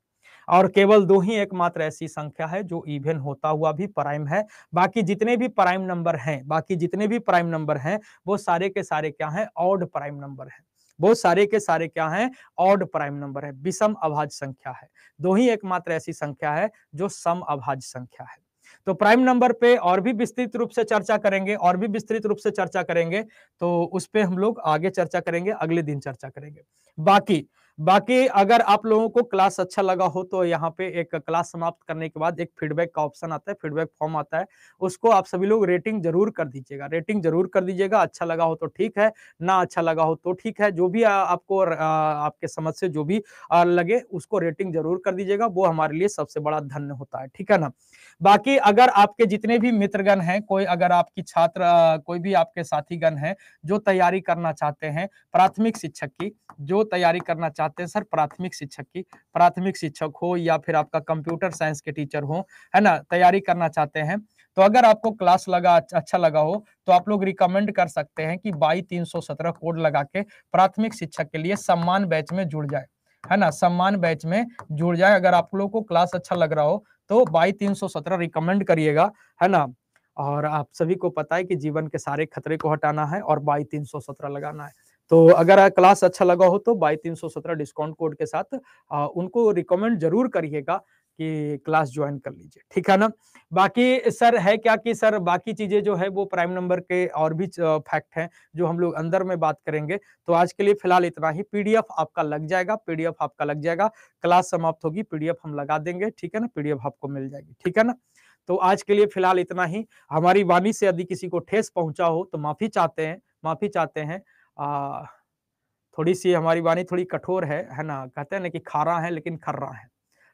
और केवल दो ही एकमात्र ऐसी संख्या है जो इवेन होता हुआ भी प्राइम है बाकी जितने भी प्राइम नंबर हैं बाकी जितने भी प्राइम नंबर हैं वो सारे के सारे क्या हैं ऑड प्राइम नंबर हैं बहुत सारे के सारे क्या हैं ऑड प्राइम नंबर है विषम अभाज्य संख्या है दो ही एकमात्र ऐसी संख्या है जो सम अभाज्य संख्या है तो प्राइम नंबर पे और भी विस्तृत रूप से चर्चा करेंगे और भी विस्तृत रूप से चर्चा करेंगे तो उस पर हम लोग आगे चर्चा करेंगे अगले दिन चर्चा करेंगे बाकी बाकी अगर आप लोगों को क्लास अच्छा लगा हो तो यहाँ पे एक क्लास समाप्त करने के बाद एक फीडबैक का ऑप्शन आता है फीडबैक फॉर्म आता है उसको आप सभी लोग रेटिंग जरूर कर दीजिएगा रेटिंग जरूर कर दीजिएगा अच्छा लगा हो तो ठीक है ना अच्छा लगा हो तो ठीक है जो भी आपको आपके समझ से जो भी लगे उसको रेटिंग जरूर कर दीजिएगा वो हमारे लिए सबसे बड़ा धन्य होता है ठीक है ना बाकी अगर आपके जितने भी मित्रगण हैं कोई अगर आपकी छात्र कोई भी आपके साथीगण हैं जो तैयारी करना चाहते हैं प्राथमिक शिक्षक की जो तैयारी करना चाहते चाहते हैं सर प्राथमिक शिक्षक की प्राथमिक शिक्षक हो या फिर आपका कंप्यूटर साइंस के टीचर हो है ना तैयारी करना चाहते हैं तो अगर आपको क्लास लगा अच्छा लगा हो तो आप लोग रिकमेंड कर सकते हैं कि बाई तीन कोड लगा के प्राथमिक शिक्षक के लिए सम्मान बैच में जुड़ जाए है ना सम्मान बैच में जुड़ जाए अगर आप लोगों को क्लास अच्छा लग रहा हो तो बाई तीन रिकमेंड करिएगा है ना और आप सभी को पता है कि जीवन के सारे खतरे को हटाना है और बाई तीन लगाना है तो अगर क्लास अच्छा लगा हो तो बाई तीन सौ सत्रह डिस्काउंट कोड के साथ आ, उनको रिकमेंड जरूर करिएगा कि क्लास ज्वाइन कर लीजिए ठीक है ना बाकी सर है क्या कि सर बाकी चीजें जो है वो प्राइम नंबर के और भी फैक्ट हैं जो हम लोग अंदर में बात करेंगे तो आज के लिए फिलहाल इतना ही पीडीएफ आपका लग जाएगा पीडीएफ आपका लग जाएगा क्लास समाप्त होगी पीडीएफ हम लगा देंगे ठीक है ना पीडीएफ आपको मिल जाएगी ठीक है ना तो आज के लिए फिलहाल इतना ही हमारी वाणी से यदि किसी को ठेस पहुंचा हो तो माफी चाहते हैं माफी चाहते हैं आ, थोड़ी सी हमारी वाणी थोड़ी कठोर है है ना कहते हैं ना कि खारा है लेकिन खर्रा है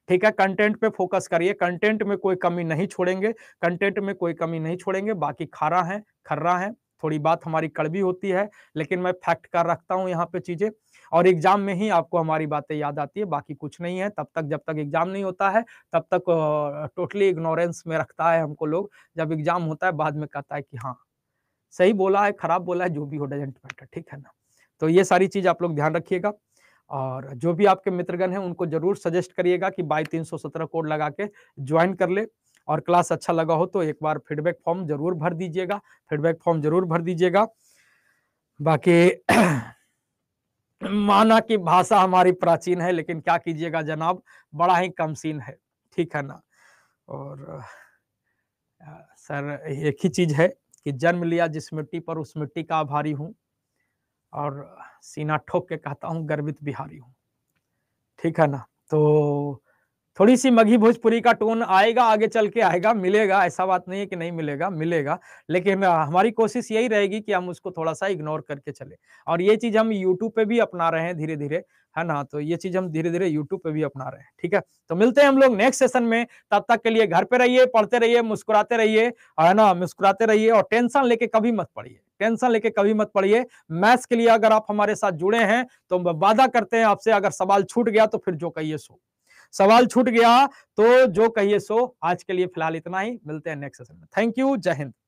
ठीक है कंटेंट पे फोकस करिए कंटेंट में कोई कमी नहीं छोड़ेंगे कंटेंट में कोई कमी नहीं छोड़ेंगे बाकी खारा है खर्रा है थोड़ी बात हमारी कड़वी होती है लेकिन मैं फैक्ट कर रखता हूँ यहाँ पे चीजें और एग्जाम में ही आपको हमारी बातें याद आती है बाकी कुछ नहीं है तब तक जब तक एग्जाम नहीं होता है तब तक टोटली इग्नोरेंस में रखता है हमको लोग जब एग्जाम होता है बाद में कहता है कि हाँ सही बोला है खराब बोला है जो भी हो डजेंट मैटर ठीक है ना तो ये सारी चीज आप लोग ध्यान रखिएगा और जो भी आपके मित्रगण हैं उनको जरूर सजेस्ट करिएगा कि बाई तीन कोड लगा के ज्वाइन कर ले और क्लास अच्छा लगा हो तो एक बार फीडबैक फॉर्म जरूर भर दीजिएगा फीडबैक फॉर्म जरूर भर दीजिएगा बाकी माना कि भाषा हमारी प्राचीन है लेकिन क्या कीजिएगा जनाब बड़ा ही कम सीन है ठीक है ना और सर एक ही चीज है कि जन्म लिया जिस मिट्टी पर उस मिट्टी का आभारी हूं और सीना ठोक के कहता हूं गर्वित बिहारी हूं ठीक है ना तो थोड़ी सी मघी भोजपुरी का टोन आएगा आगे चल के आएगा मिलेगा ऐसा बात नहीं है कि नहीं मिलेगा मिलेगा लेकिन हमारी कोशिश यही रहेगी कि हम उसको थोड़ा सा इग्नोर करके चले और ये चीज हम यूट्यूब पे भी अपना रहे हैं धीरे धीरे है ना तो ये चीज हम धीरे धीरे यूट्यूब पे भी अपना रहे हैं ठीक है तो मिलते हैं हम लोग नेक्स्ट सेशन में तब तक के लिए घर पे रहिए पढ़ते रहिए मुस्कुराते रहिए है ना मुस्कुराते रहिए और टेंशन लेके कभी मत पड़िए टेंशन लेके कभी मत पड़िए मैथ्स के लिए अगर आप हमारे साथ जुड़े हैं तो वादा करते हैं आपसे अगर सवाल छूट गया तो फिर जो कहिए सो सवाल छूट गया तो जो कहिए सो आज के लिए फिलहाल इतना ही मिलते हैं नेक्स्ट सेशन में थैंक यू जय हिंद